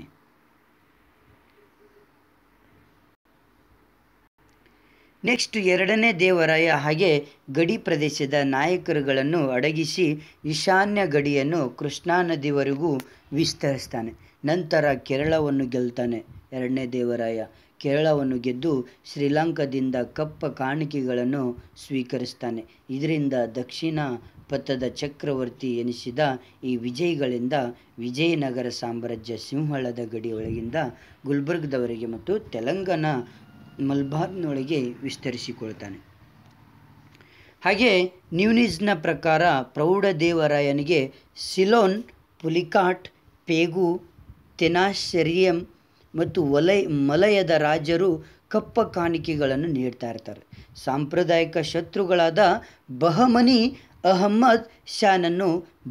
ನೆಕ್ಸ್ಟ್ ಎರಡನೇ ದೇವರಾಯ ಹಾಗೆ ಗಡಿ ಪ್ರದೇಶದ ನಾಯಕರುಗಳನ್ನು ಅಡಗಿಸಿ ಈಶಾನ್ಯ ಗಡಿಯನ್ನು ಕೃಷ್ಣಾ ನದಿವರೆಗೂ ವಿಸ್ತರಿಸ್ತಾನೆ ನಂತರ ಕೇರಳವನ್ನು ಗೆಲ್ತಾನೆ ಎರಡನೇ ದೇವರಾಯ ಕೇರಳವನ್ನು ಗೆದ್ದು ಶ್ರೀಲಂಕಾದಿಂದ ಕಪ್ಪ ಕಾಣಿಕೆಗಳನ್ನು ಸ್ವೀಕರಿಸ್ತಾನೆ ಇದರಿಂದ ದಕ್ಷಿಣ ಪಥದ ಚಕ್ರವರ್ತಿ ಎನಿಸಿದ ಈ ವಿಜಯಗಳಿಂದ ವಿಜಯನಗರ ಸಾಮ್ರಾಜ್ಯ ಸಿಂಹಳದ ಗಡಿಯೊಳಗಿಂದ ಗುಲ್ಬರ್ಗದವರೆಗೆ ಮತ್ತು ತೆಲಂಗಾಣ ಮಲ್ಬಾರ್ನೊಳಗೆ ವಿಸ್ತರಿಸಿಕೊಳ್ತಾನೆ ಹಾಗೆ ನ್ಯೂನಿಸ್ನ ಪ್ರಕಾರ ಪ್ರೌಢ ದೇವರಾಯನಿಗೆ ಸಿಲೋನ್ ಪುಲಿಕಾಟ್ ಪೇಗು ತೆನಾಶೆರಿಯಂ ಮತ್ತು ವಲಯ ಮಲಯದ ರಾಜರು ಕಪ್ಪ ಕಾಣಿಕೆಗಳನ್ನು ನೀಡ್ತಾ ಇರ್ತಾರೆ ಸಾಂಪ್ರದಾಯಿಕ ಶತ್ರುಗಳಾದ ಬಹಮನಿ ಅಹಮ್ಮದ್ ಶಾನನ್ನು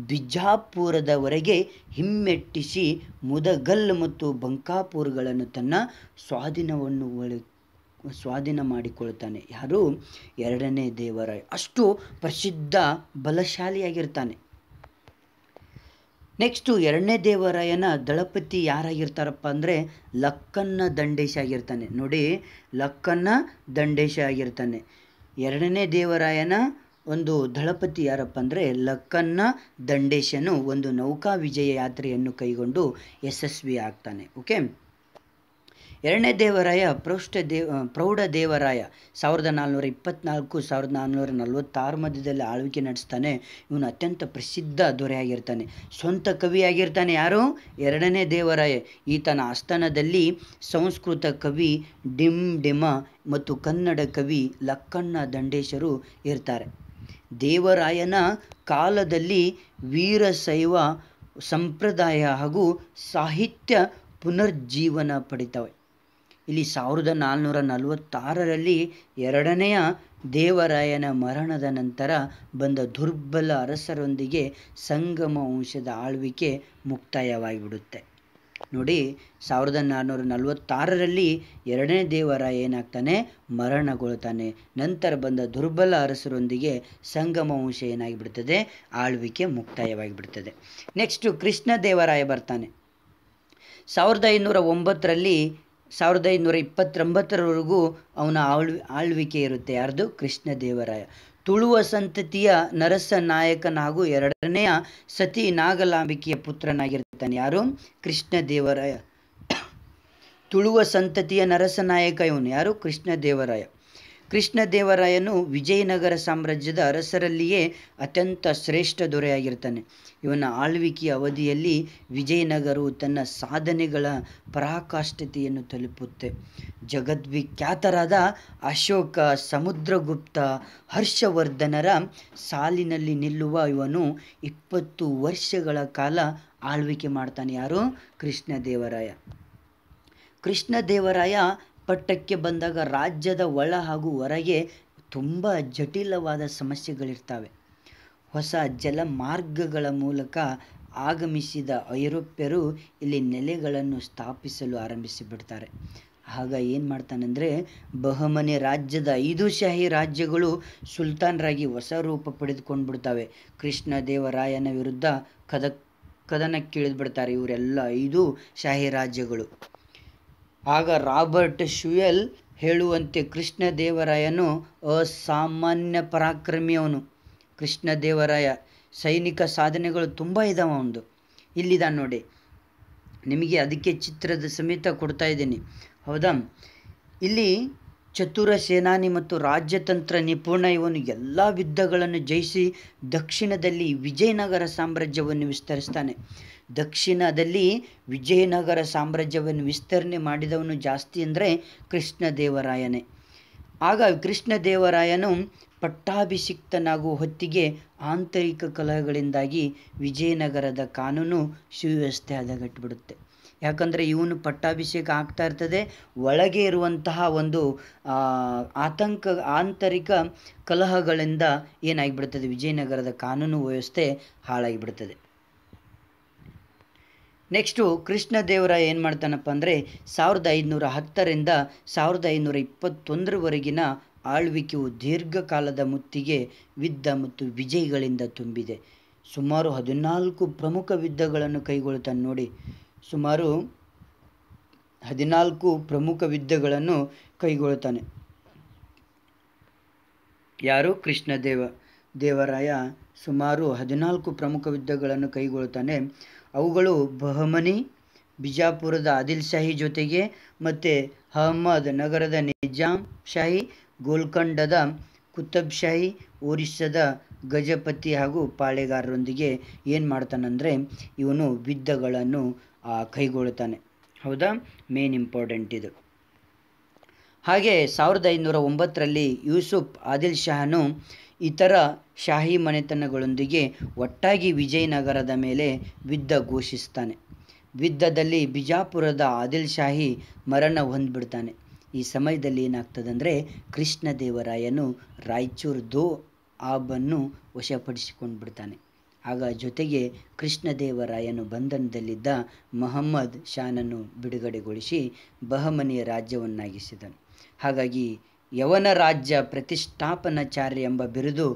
ಬಿಜಾಪುರದವರೆಗೆ ಹಿಮ್ಮೆಟ್ಟಿಸಿ ಮುದಗಲ್ ಮತ್ತು ಬಂಕಾಪುರ್ಗಳನ್ನು ತನ್ನ ಸ್ವಾಧೀನವನ್ನು ಒಳ ಸ್ವಾಧೀನ ಮಾಡಿಕೊಳ್ತಾನೆ ಯಾರು ಎರಡನೇ ದೇವರಾಯ ಅಷ್ಟು ಪ್ರಸಿದ್ಧ ಬಲಶಾಲಿಯಾಗಿರ್ತಾನೆ ನೆಕ್ಸ್ಟು ಎರಡನೇ ದೇವರಾಯನ ದಳಪತಿ ಯಾರಾಗಿರ್ತಾರಪ್ಪ ಅಂದರೆ ಲಕ್ಕನ್ನ ದಂಡೇಶ ಆಗಿರ್ತಾನೆ ನೋಡಿ ಲಕ್ಕನ್ನ ದಂಡೇಶ ಆಗಿರ್ತಾನೆ ಎರಡನೇ ದೇವರಾಯನ ಒಂದು ದಳಪತಿ ಯಾರಪ್ಪ ಅಂದರೆ ಲಕ್ಕನ್ನ ದಂಡೇಶನು ಒಂದು ನೌಕಾ ವಿಜಯ ಯಾತ್ರೆಯನ್ನು ಕೈಗೊಂಡು ಯಶಸ್ವಿ ಆಗ್ತಾನೆ ಓಕೆ ಎರಡನೇ ದೇವರಾಯ ಪ್ರೌಷ್ಠ ದೇವ ಪ್ರೌಢ ದೇವರಾಯ ಸಾವಿರದ ನಾಲ್ನೂರ ಇಪ್ಪತ್ನಾಲ್ಕು ಸಾವಿರದ ನಾಲ್ನೂರ ನಲವತ್ತಾರು ಮಧ್ಯದಲ್ಲಿ ಆಳ್ವಿಕೆ ನಡೆಸ್ತಾನೆ ಇವನು ಅತ್ಯಂತ ಪ್ರಸಿದ್ಧ ದೊರೆಯಾಗಿರ್ತಾನೆ ಸ್ವಂತ ಕವಿಯಾಗಿರ್ತಾನೆ ಯಾರು ಎರಡನೇ ದೇವರಾಯ ಈತನ ಆಸ್ಥಾನದಲ್ಲಿ ಸಂಸ್ಕೃತ ಕವಿ ಡಿಮ್ ಡಿಮ ಮತ್ತು ಕನ್ನಡ ಕವಿ ಲಕ್ಕಣ್ಣ ದಂಡೇಶರು ಇರ್ತಾರೆ ದೇವರಾಯನ ಕಾಲದಲ್ಲಿ ವೀರಶೈವ ಸಂಪ್ರದಾಯ ಹಾಗೂ ಸಾಹಿತ್ಯ ಪುನರ್ಜೀವನ ಪಡಿತವೆ ಇಲ್ಲಿ ಸಾವಿರದ ನಾಲ್ನೂರ ನಲವತ್ತಾರರಲ್ಲಿ ಎರಡನೆಯ ದೇವರಾಯನ ಮರಣದ ನಂತರ ಬಂದ ದುರ್ಬಲ ಅರಸರೊಂದಿಗೆ ಸಂಗಮ ವಂಶದ ಆಳ್ವಿಕೆ ಮುಕ್ತಾಯವಾಗಿಬಿಡುತ್ತೆ ನೋಡಿ ಸಾವಿರದ ನಾನ್ನೂರ ನಲವತ್ತಾರರಲ್ಲಿ ಎರಡನೇ ದೇವರಾಯ ಏನಾಗ್ತಾನೆ ಮರಣಗೊಳ್ತಾನೆ ನಂತರ ಬಂದ ದುರ್ಬಲ ಅರಸರೊಂದಿಗೆ ಸಂಗಮ ವಂಶ ಏನಾಗಿಬಿಡ್ತದೆ ಆಳ್ವಿಕೆ ಮುಕ್ತಾಯವಾಗಿಬಿಡ್ತದೆ ನೆಕ್ಸ್ಟು ಕೃಷ್ಣ ದೇವರಾಯ ಬರ್ತಾನೆ ಸಾವಿರದ ಐನೂರ ಒಂಬತ್ತರಲ್ಲಿ ಸಾವಿರದ ಐನೂರ ಇಪ್ಪತ್ತೊಂಬತ್ತರವರೆಗೂ ಅವನ ಆಳ್ ಆಳ್ವಿಕೆ ಇರುತ್ತೆ ಯಾರ್ದು ಕೃಷ್ಣದೇವರಾಯ ತುಳುವ ಸಂತತಿಯ ನರಸ ನಾಯಕನ ಹಾಗೂ ಎರಡನೆಯ ಸತಿ ನಾಗಲಾಂಬಿಕೆಯ ಪುತ್ರನಾಗಿರ್ತಾನೆ ಯಾರು ಕೃಷ್ಣದೇವರಾಯ ತುಳುವ ಸಂತತಿಯ ನರಸನಾಯಕ ಇವನು ಯಾರು ಕೃಷ್ಣದೇವರಾಯ ಕೃಷ್ಣದೇವರಾಯನು ವಿಜಯನಗರ ಸಾಮ್ರಾಜ್ಯದ ಅರಸರಲ್ಲಿಯೇ ಅತ್ಯಂತ ಶ್ರೇಷ್ಠ ದೊರೆಯಾಗಿರ್ತಾನೆ ಇವನ ಆಳ್ವಿಕೆಯ ಅವಧಿಯಲ್ಲಿ ವಿಜಯನಗರವು ತನ್ನ ಸಾಧನೆಗಳ ಪರಾಕಾಷ್ಠತೆಯನ್ನು ತಲುಪುತ್ತೆ ಜಗದ್ವಿಖ್ಯಾತರಾದ ಅಶೋಕ ಸಮುದ್ರಗುಪ್ತ ಹರ್ಷವರ್ಧನರ ಸಾಲಿನಲ್ಲಿ ನಿಲ್ಲುವ ಇವನು ಇಪ್ಪತ್ತು ವರ್ಷಗಳ ಕಾಲ ಆಳ್ವಿಕೆ ಮಾಡ್ತಾನೆ ಯಾರು ಕೃಷ್ಣದೇವರಾಯ ಕೃಷ್ಣದೇವರಾಯ ಪಟ್ಟಕ್ಕೆ ಬಂದಾಗ ರಾಜ್ಯದ ಒಳ ಹಾಗೂ ಹೊರಗೆ ತುಂಬ ಜಟಿಲವಾದ ಸಮಸ್ಯೆಗಳಿರ್ತವೆ ಹೊಸ ಜಲಮಾರ್ಗಗಳ ಮೂಲಕ ಆಗಮಿಸಿದ ಐರೋಪ್ಯರು ಇಲ್ಲಿ ನೆಲೆಗಳನ್ನು ಸ್ಥಾಪಿಸಲು ಆರಂಭಿಸಿಬಿಡ್ತಾರೆ ಆಗ ಏನು ಮಾಡ್ತಾನೆಂದರೆ ಬಹಮನಿ ರಾಜ್ಯದ ಐದು ಶಾಹಿ ರಾಜ್ಯಗಳು ಸುಲ್ತಾನರಾಗಿ ಹೊಸ ರೂಪ ಪಡೆದುಕೊಂಡು ಬಿಡ್ತವೆ ಕೃಷ್ಣದೇವರಾಯನ ವಿರುದ್ಧ ಕದ ಕದನಕ್ಕಿಳಿದ್ಬಿಡ್ತಾರೆ ಇವರೆಲ್ಲ ಐದು ಶಾಹಿ ರಾಜ್ಯಗಳು ಆಗ ರಾಬರ್ಟ್ ಶುಯಲ್ ಹೇಳುವಂತೆ ಕೃಷ್ಣದೇವರಾಯನು ಅಸಾಮಾನ್ಯ ಪರಾಕ್ರಮಿಯವನು ಕೃಷ್ಣದೇವರಾಯ ಸೈನಿಕ ಸಾಧನೆಗಳು ತುಂಬ ಇದ್ದಾವೆ ಒಂದು ಇಲ್ಲಿದ ನೋಡಿ ನಿಮಗೆ ಅದಕ್ಕೆ ಚಿತ್ರದ ಸಮೇತ ಕೊಡ್ತಾ ಇದ್ದೀನಿ ಹೌದಾ ಇಲ್ಲಿ ಚತುರ ಸೇನಾನಿ ಮತ್ತು ರಾಜ್ಯತಂತ್ರ ನಿಪುಣ ಇವನು ಎಲ್ಲ ಯುದ್ಧಗಳನ್ನು ಜಯಿಸಿ ದಕ್ಷಿಣದಲ್ಲಿ ವಿಜಯನಗರ ಸಾಮ್ರಾಜ್ಯವನ್ನು ವಿಸ್ತರಿಸ್ತಾನೆ ದಕ್ಷಿಣದಲ್ಲಿ ವಿಜಯನಗರ ಸಾಮ್ರಾಜ್ಯವನ್ನು ವಿಸ್ತರಣೆ ಮಾಡಿದವನು ಜಾಸ್ತಿ ಅಂದರೆ ಕೃಷ್ಣದೇವರಾಯನೇ ಆಗ ಕೃಷ್ಣದೇವರಾಯನು ಪಟ್ಟಾಭಿಷಿಕ್ತನಾಗುವ ಹೊತ್ತಿಗೆ ಆಂತರಿಕ ಕಲಹಗಳಿಂದಾಗಿ ವಿಜಯನಗರದ ಕಾನೂನು ಸುವ್ಯವಸ್ಥೆ ಹದಗೆಟ್ಟುಬಿಡುತ್ತೆ ಯಾಕಂದರೆ ಇವನು ಪಟ್ಟಾಭಿಷೇಕ ಆಗ್ತಾ ಇರ್ತದೆ ಒಳಗೆ ಇರುವಂತಹ ಒಂದು ಆತಂಕ ಆಂತರಿಕ ಕಲಹಗಳಿಂದ ಏನಾಗಿಬಿಡ್ತದೆ ವಿಜಯನಗರದ ಕಾನೂನು ವ್ಯವಸ್ಥೆ ಹಾಳಾಗಿಬಿಡ್ತದೆ ನೆಕ್ಸ್ಟು ಕೃಷ್ಣದೇವರ ಏನು ಮಾಡ್ತಾನಪ್ಪ ಅಂದರೆ ಸಾವಿರದ ಐದುನೂರ ಹತ್ತರಿಂದ ಸಾವಿರದ ಐನೂರ ಇಪ್ಪತ್ತೊಂದರವರೆಗಿನ ಆಳ್ವಿಕೆಯು ದೀರ್ಘಕಾಲದ ಮುತ್ತಿಗೆ ವಿದ್ದ ಮತ್ತು ವಿಜಯಗಳಿಂದ ತುಂಬಿದೆ ಸುಮಾರು ಹದಿನಾಲ್ಕು ಪ್ರಮುಖ ವಿದ್ಯಗಳನ್ನು ಕೈಗೊಳ್ತಾನೆ ನೋಡಿ ಸುಮಾರು ಹದಿನಾಲ್ಕು ಪ್ರಮುಖ ವಿದ್ಯೆಗಳನ್ನು ಕೈಗೊಳ್ಳುತ್ತಾನೆ ಯಾರು ಕೃಷ್ಣದೇವ ದೇವರಾಯ ಸುಮಾರು ಹದಿನಾಲ್ಕು ಪ್ರಮುಖ ವಿದ್ಯೆಗಳನ್ನು ಕೈಗೊಳ್ಳುತ್ತಾನೆ ಅವುಗಳು ಬಹಮನಿ ಬಿಜಾಪುರದ ಆದಿಲ್ ಶಾಹಿ ಜೊತೆಗೆ ಮತ್ತು ಅಹಮದ್ ನಗರದ ನಿಜಾಮ್ ಶಾಹಿ ಗೋಲ್ಕಂಡದ ಕುತಬ್ ಶಾಹಿ ಒರಿಸ್ಸಾದ ಗಜಪತಿ ಹಾಗೂ ಪಾಳೆಗಾರರೊಂದಿಗೆ ಏನು ಮಾಡ್ತಾನಂದರೆ ಇವನು ವಿದ್ಯೆಗಳನ್ನು ಕೈಗೊಳ್ಳುತ್ತಾನೆ ಹೌದಾ ಮೇನ್ ಇಂಪಾರ್ಟೆಂಟ್ ಇದು ಹಾಗೆ ಸಾವಿರದ ಐನೂರ ಒಂಬತ್ತರಲ್ಲಿ ಯೂಸುಫ್ ಆದಿಲ್ ಶಾಹನು ಇತರ ಶಾಹಿ ಮನೆತನಗಳೊಂದಿಗೆ ಒಟ್ಟಾಗಿ ವಿಜಯನಗರದ ಮೇಲೆ ವಿದ್ದ ಘೋಷಿಸ್ತಾನೆ ವಿದ್ದದಲ್ಲಿ ಬಿಜಾಪುರದ ಆದಿಲ್ ಶಾಹಿ ಮರಣ ಹೊಂದ್ಬಿಡ್ತಾನೆ ಈ ಸಮಯದಲ್ಲಿ ಏನಾಗ್ತದೆ ಕೃಷ್ಣ ಕೃಷ್ಣದೇವರಾಯನು ರಾಯಚೂರು ದೋ ಆಬನ್ನು ವಶಪಡಿಸಿಕೊಂಡು ಬಿಡ್ತಾನೆ ಆಗ ಜೊತೆಗೆ ಕೃಷ್ಣದೇವರಾಯನು ಬಂಧನದಲ್ಲಿದ್ದ ಮೊಹಮ್ಮದ್ ಶಾನನ್ನು ಬಿಡುಗಡೆಗೊಳಿಸಿ ಬಹಮನಿಯ ರಾಜ್ಯವನ್ನಾಗಿಸಿದನು ಹಾಗಾಗಿ ಯವನ ರಾಜ್ಯ ಪ್ರತಿಷ್ಠಾಪನಾಚಾರ್ಯ ಎಂಬ ಬಿರುದು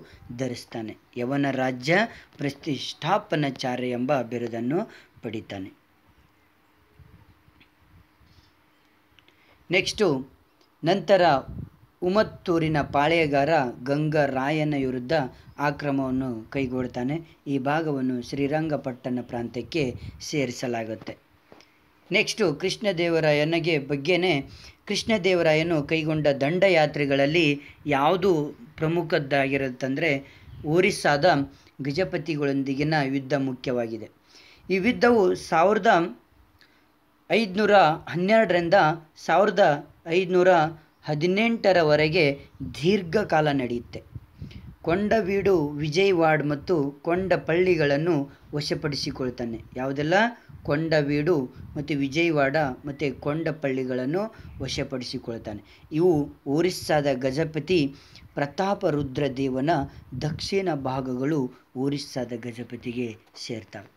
ಧರಿಸ್ತಾನೆ ಯವನ ರಾಜ್ಯ ಪ್ರತಿಷ್ಠಾಪನಾಚಾರ್ಯ ಎಂಬ ಬಿರುದನ್ನು ಪಡಿತಾನೆ ನೆಕ್ಸ್ಟು ನಂತರ ಉಮತ್ತೂರಿನ ಪಾಳೆಯಗಾರ ಗಂಗರಾಯನ ವಿರುದ್ಧ ಆಕ್ರಮವನ್ನು ಕ್ರಮವನ್ನು ಈ ಭಾಗವನ್ನು ಶ್ರೀರಂಗಪಟ್ಟಣ ಪ್ರಾಂತ್ಯಕ್ಕೆ ಸೇರಿಸಲಾಗುತ್ತೆ ನೆಕ್ಸ್ಟು ಕೃಷ್ಣದೇವರಾಯನಿಗೆ ಬಗ್ಗೆನೇ ಕೃಷ್ಣದೇವರಾಯನು ಕೈಗೊಂಡ ದಂಡಯಾತ್ರೆಗಳಲ್ಲಿ ಯಾವುದು ಪ್ರಮುಖದ್ದಾಗಿರುತ್ತಂದರೆ ಒರಿಸ್ಸಾದ ಗಜಪತಿಗಳೊಂದಿಗಿನ ಯುದ್ಧ ಮುಖ್ಯವಾಗಿದೆ ಈ ಯುದ್ಧವು ಸಾವಿರದ ಐದುನೂರ ಹನ್ನೆರಡರಿಂದ ಸಾವಿರದ ಐದುನೂರ ಹದಿನೆಂಟರವರೆಗೆ ದೀರ್ಘಕಾಲ ನಡೆಯುತ್ತೆ ಕೊಂಡವೀಡು ವಿಜಯವಾಡ್ ಮತ್ತು ಕೊಂಡಪಳ್ಳಿಗಳನ್ನು ವಶಪಡಿಸಿಕೊಳ್ತಾನೆ ಯಾವುದೆಲ್ಲ ಕೊಂಡವೀಡು ಮತ್ತು ವಿಜಯವಾಡ ಮತ್ತು ಕೊಂಡಪಳ್ಳಿಗಳನ್ನು ವಶಪಡಿಸಿಕೊಳ್ತಾನೆ ಇವು ಒರಿಸ್ಸಾದ ಗಜಪತಿ ಪ್ರತಾಪರುದ್ರ ದೇವನ ದಕ್ಷಿಣ ಭಾಗಗಳು ಒರಿಸ್ಸಾದ ಗಜಪತಿಗೆ ಸೇರ್ತವೆ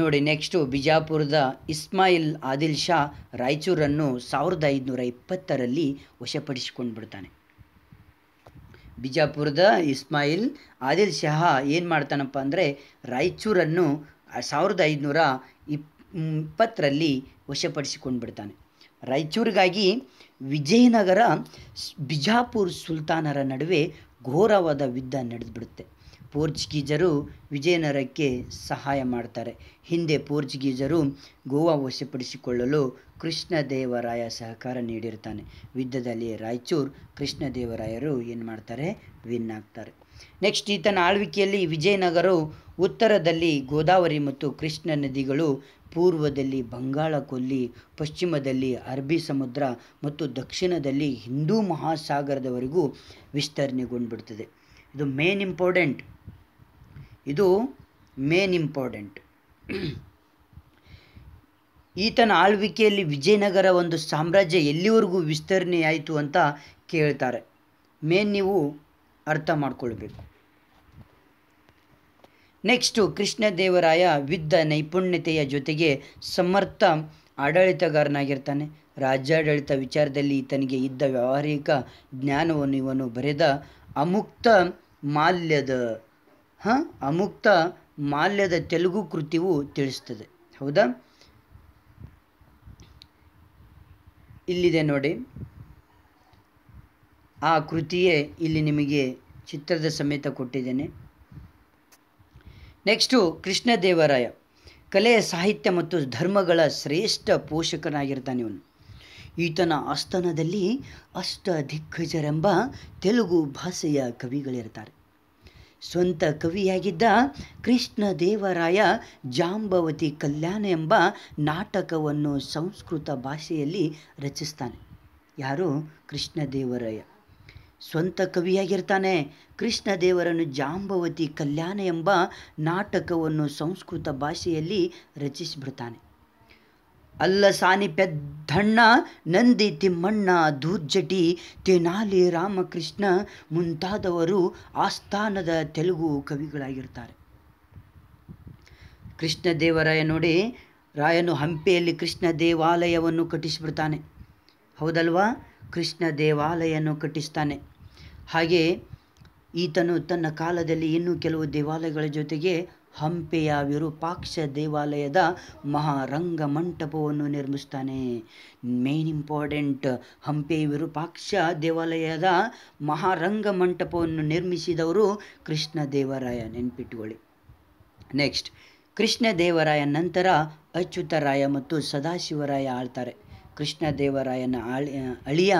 ನೋಡಿ ನೆಕ್ಸ್ಟು ಬಿಜಾಪುರದ ಇಸ್ಮಾಯಿಲ್ ಆದಿಲ್ ಶಾ ರಾಯಚೂರನ್ನು ಸಾವಿರದ ಐದುನೂರ ಇಪ್ಪತ್ತರಲ್ಲಿ ವಶಪಡಿಸಿಕೊಂಡು ಬಿಡ್ತಾನೆ ಬಿಜಾಪುರದ ಇಸ್ಮಾಯಿಲ್ ಆದಿಲ್ ಶಹಾ ಏನು ಮಾಡ್ತಾನಪ್ಪ ಅಂದರೆ ರಾಯಚೂರನ್ನು ಸಾವಿರದ ಐದುನೂರ ಇಪ್ ಇಪ್ಪತ್ತರಲ್ಲಿ ವಶಪಡಿಸಿಕೊಂಡು ಬಿಡ್ತಾನೆ ರಾಯಚೂರಿಗಾಗಿ ವಿಜಯನಗರ ಬಿಜಾಪುರ್ ಸುಲ್ತಾನರ ನಡುವೆ ಘೋರವಾದ ಯುದ್ಧ ನಡೆದುಬಿಡುತ್ತೆ ಪೋರ್ಚುಗೀಜರು ವಿಜಯನಗರಕ್ಕೆ ಸಹಾಯ ಮಾಡ್ತಾರೆ ಹಿಂದೆ ಪೋರ್ಚುಗೀಜರು ಗೋವಾ ವಶಪಡಿಸಿಕೊಳ್ಳಲು ಕೃಷ್ಣದೇವರಾಯ ಸಹಕಾರ ನೀಡಿರ್ತಾನೆ ಯುದ್ಧದಲ್ಲಿ ರಾಯಚೂರು ಕೃಷ್ಣದೇವರಾಯರು ಏನು ಮಾಡ್ತಾರೆ ವಿನ್ ಆಗ್ತಾರೆ ನೆಕ್ಸ್ಟ್ ಈತನ ಆಳ್ವಿಕೆಯಲ್ಲಿ ವಿಜಯನಗರವು ಉತ್ತರದಲ್ಲಿ ಗೋದಾವರಿ ಮತ್ತು ಕೃಷ್ಣ ನದಿಗಳು ಪೂರ್ವದಲ್ಲಿ ಬಂಗಾಳ ಕೊಲ್ಲಿ ಪಶ್ಚಿಮದಲ್ಲಿ ಅರಬ್ಬಿ ಸಮುದ್ರ ಮತ್ತು ದಕ್ಷಿಣದಲ್ಲಿ ಹಿಂದೂ ಮಹಾಸಾಗರದವರೆಗೂ ವಿಸ್ತರಣೆಗೊಂಡ್ಬಿಡ್ತದೆ ಇದು ಮೇನ್ ಇಂಪಾರ್ಟೆಂಟ್ ಇದು ಮೇನ್ ಇಂಪಾರ್ಟೆಂಟ್ ಈತನ ಆಳ್ವಿಕೆಯಲ್ಲಿ ವಿಜಯನಗರ ಒಂದು ಸಾಮ್ರಾಜ್ಯ ಎಲ್ಲಿವರೆಗೂ ವಿಸ್ತರಣೆಯಾಯಿತು ಅಂತ ಕೇಳ್ತಾರೆ ಮೇನ್ ನೀವು ಅರ್ಥ ಮಾಡ್ಕೊಳ್ಬೇಕು ನೆಕ್ಸ್ಟು ಕೃಷ್ಣದೇವರಾಯ ವಿದ್ಯ ನೈಪುಣ್ಯತೆಯ ಜೊತೆಗೆ ಸಮರ್ಥ ಆಡಳಿತಗಾರನಾಗಿರ್ತಾನೆ ರಾಜ್ಯಾಡಳಿತ ವಿಚಾರದಲ್ಲಿ ಈತನಿಗೆ ಇದ್ದ ವ್ಯಾವಹಾರಿಕ ಜ್ಞಾನವನ್ನು ಇವನು ಬರೆದ ಅಮುಕ್ತ ಮಾಲ್ಯದ ಹಾಂ ಅಮುಕ್ತ ಮಾಲ್ಯದ ತೆಲುಗು ಕೃತಿವು ತಿಳಿಸ್ತದೆ ಹೌದಾ ಇಲ್ಲಿದೆ ನೋಡಿ ಆ ಕೃತಿಯೇ ಇಲ್ಲಿ ನಿಮಗೆ ಚಿತ್ರದ ಸಮೇತ ಕೊಟ್ಟಿದ್ದೇನೆ ನೆಕ್ಸ್ಟು ಕೃಷ್ಣದೇವರಾಯ ಕಲೆ ಸಾಹಿತ್ಯ ಮತ್ತು ಧರ್ಮಗಳ ಶ್ರೇಷ್ಠ ಪೋಷಕನಾಗಿರ್ತಾನೆ ಇವನು ಈತನ ಆಸ್ಥಾನದಲ್ಲಿ ಅಷ್ಟ ದಿಗ್ಗಜರೆಂಬ ತೆಲುಗು ಭಾಷೆಯ ಕವಿಗಳಿರ್ತಾರೆ ಸ್ವಂತ ಕವಿಯಾಗಿದ್ದ ಕೃಷ್ಣದೇವರಾಯ ಜಾಂಬವತಿ ಕಲ್ಯಾಣ ಎಂಬ ನಾಟಕವನ್ನು ಸಂಸ್ಕೃತ ಭಾಷೆಯಲ್ಲಿ ರಚಿಸ್ತಾನೆ ಯಾರು ಕೃಷ್ಣದೇವರಾಯ ಸ್ವಂತ ಕವಿಯಾಗಿರ್ತಾನೆ ದೇವರನ್ನು ಜಾಂಬವತಿ ಕಲ್ಯಾಣ ಎಂಬ ನಾಟಕವನ್ನು ಸಂಸ್ಕೃತ ಭಾಷೆಯಲ್ಲಿ ರಚಿಸಿಬಿಡ್ತಾನೆ ಸಾನಿ ಪೆದ್ದಣ್ಣ ನಂದಿ ತಿಮ್ಮಣ್ಣ ಧೂರ್ಜಟಿ ತೆನಾಲಿ ರಾಮಕೃಷ್ಣ ಮುಂತಾದವರು ಆಸ್ಥಾನದ ತೆಲುಗು ಕವಿಗಳಾಗಿರ್ತಾರೆ ದೇವರಾಯ ನೋಡಿ ರಾಯನು ಹಂಪಿಯಲ್ಲಿ ಕೃಷ್ಣ ದೇವಾಲಯವನ್ನು ಕಟ್ಟಿಸಿಬಿಡ್ತಾನೆ ಹೌದಲ್ವಾ ಕೃಷ್ಣ ದೇವಾಲಯವನ್ನು ಕಟ್ಟಿಸ್ತಾನೆ ಹಾಗೆ ಈತನು ತನ್ನ ಕಾಲದಲ್ಲಿ ಇನ್ನೂ ಕೆಲವು ದೇವಾಲಯಗಳ ಜೊತೆಗೆ ಹಂಪೆಯ ವಿರೂಪಾಕ್ಷ ದೇವಾಲಯದ ಮಹಾರಂಗ ಮಂಟಪವನ್ನು ನಿರ್ಮಿಸ್ತಾನೆ ಮೇನ್ ಇಂಪಾರ್ಟೆಂಟ್ ಹಂಪೆ ವಿರೂಪಾಕ್ಷ ದೇವಾಲಯದ ಮಹಾರಂಗ ಮಂಟಪವನ್ನು ನಿರ್ಮಿಸಿದವರು ಕೃಷ್ಣ ದೇವರಾಯ ನೆನ್ಪಿಟ್ಕೊಳ್ಳಿ ನೆಕ್ಸ್ಟ್ ಕೃಷ್ಣ ದೇವರಾಯ ನಂತರ ಅಚ್ಯುತರಾಯ ಮತ್ತು ಸದಾಶಿವರಾಯ ಆಳ್ತಾರೆ ಕೃಷ್ಣ ದೇವರಾಯನ ಆಳಿ ಅಳಿಯ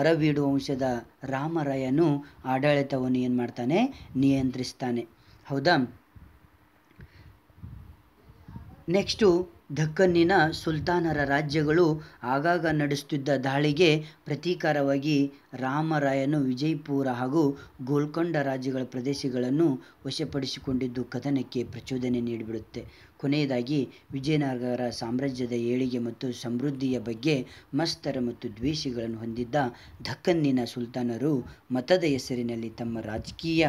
ಅರವೀಡು ವಂಶದ ರಾಮರಾಯನು ಆಡಳಿತವನ್ನು ಏನು ಮಾಡ್ತಾನೆ ನಿಯಂತ್ರಿಸ್ತಾನೆ ಹೌದಾ ನೆಕ್ಸ್ಟು ದಕ್ಕನ್ನಿನ ಸುಲ್ತಾನರ ರಾಜ್ಯಗಳು ಆಗಾಗ ನಡೆಸುತ್ತಿದ್ದ ದಾಳಿಗೆ ಪ್ರತೀಕಾರವಾಗಿ ರಾಮರಾಯನು ವಿಜಯಪುರ ಹಾಗೂ ಗೋಲ್ಕೊಂಡ ರಾಜ್ಯಗಳ ಪ್ರದೇಶಗಳನ್ನು ವಶಪಡಿಸಿಕೊಂಡಿದ್ದು ಕದನಕ್ಕೆ ಪ್ರಚೋದನೆ ನೀಡಿಬಿಡುತ್ತೆ ಕೊನೆಯದಾಗಿ ವಿಜಯನಗರ ಸಾಮ್ರಾಜ್ಯದ ಏಳಿಗೆ ಮತ್ತು ಸಮೃದ್ಧಿಯ ಬಗ್ಗೆ ಮಸ್ತರ ಮತ್ತು ದ್ವೇಷಗಳನ್ನು ಹೊಂದಿದ್ದ ಧಕ್ಕನ್ನಿನ ಸುಲ್ತಾನರು ಮತದ ಹೆಸರಿನಲ್ಲಿ ತಮ್ಮ ರಾಜಕೀಯ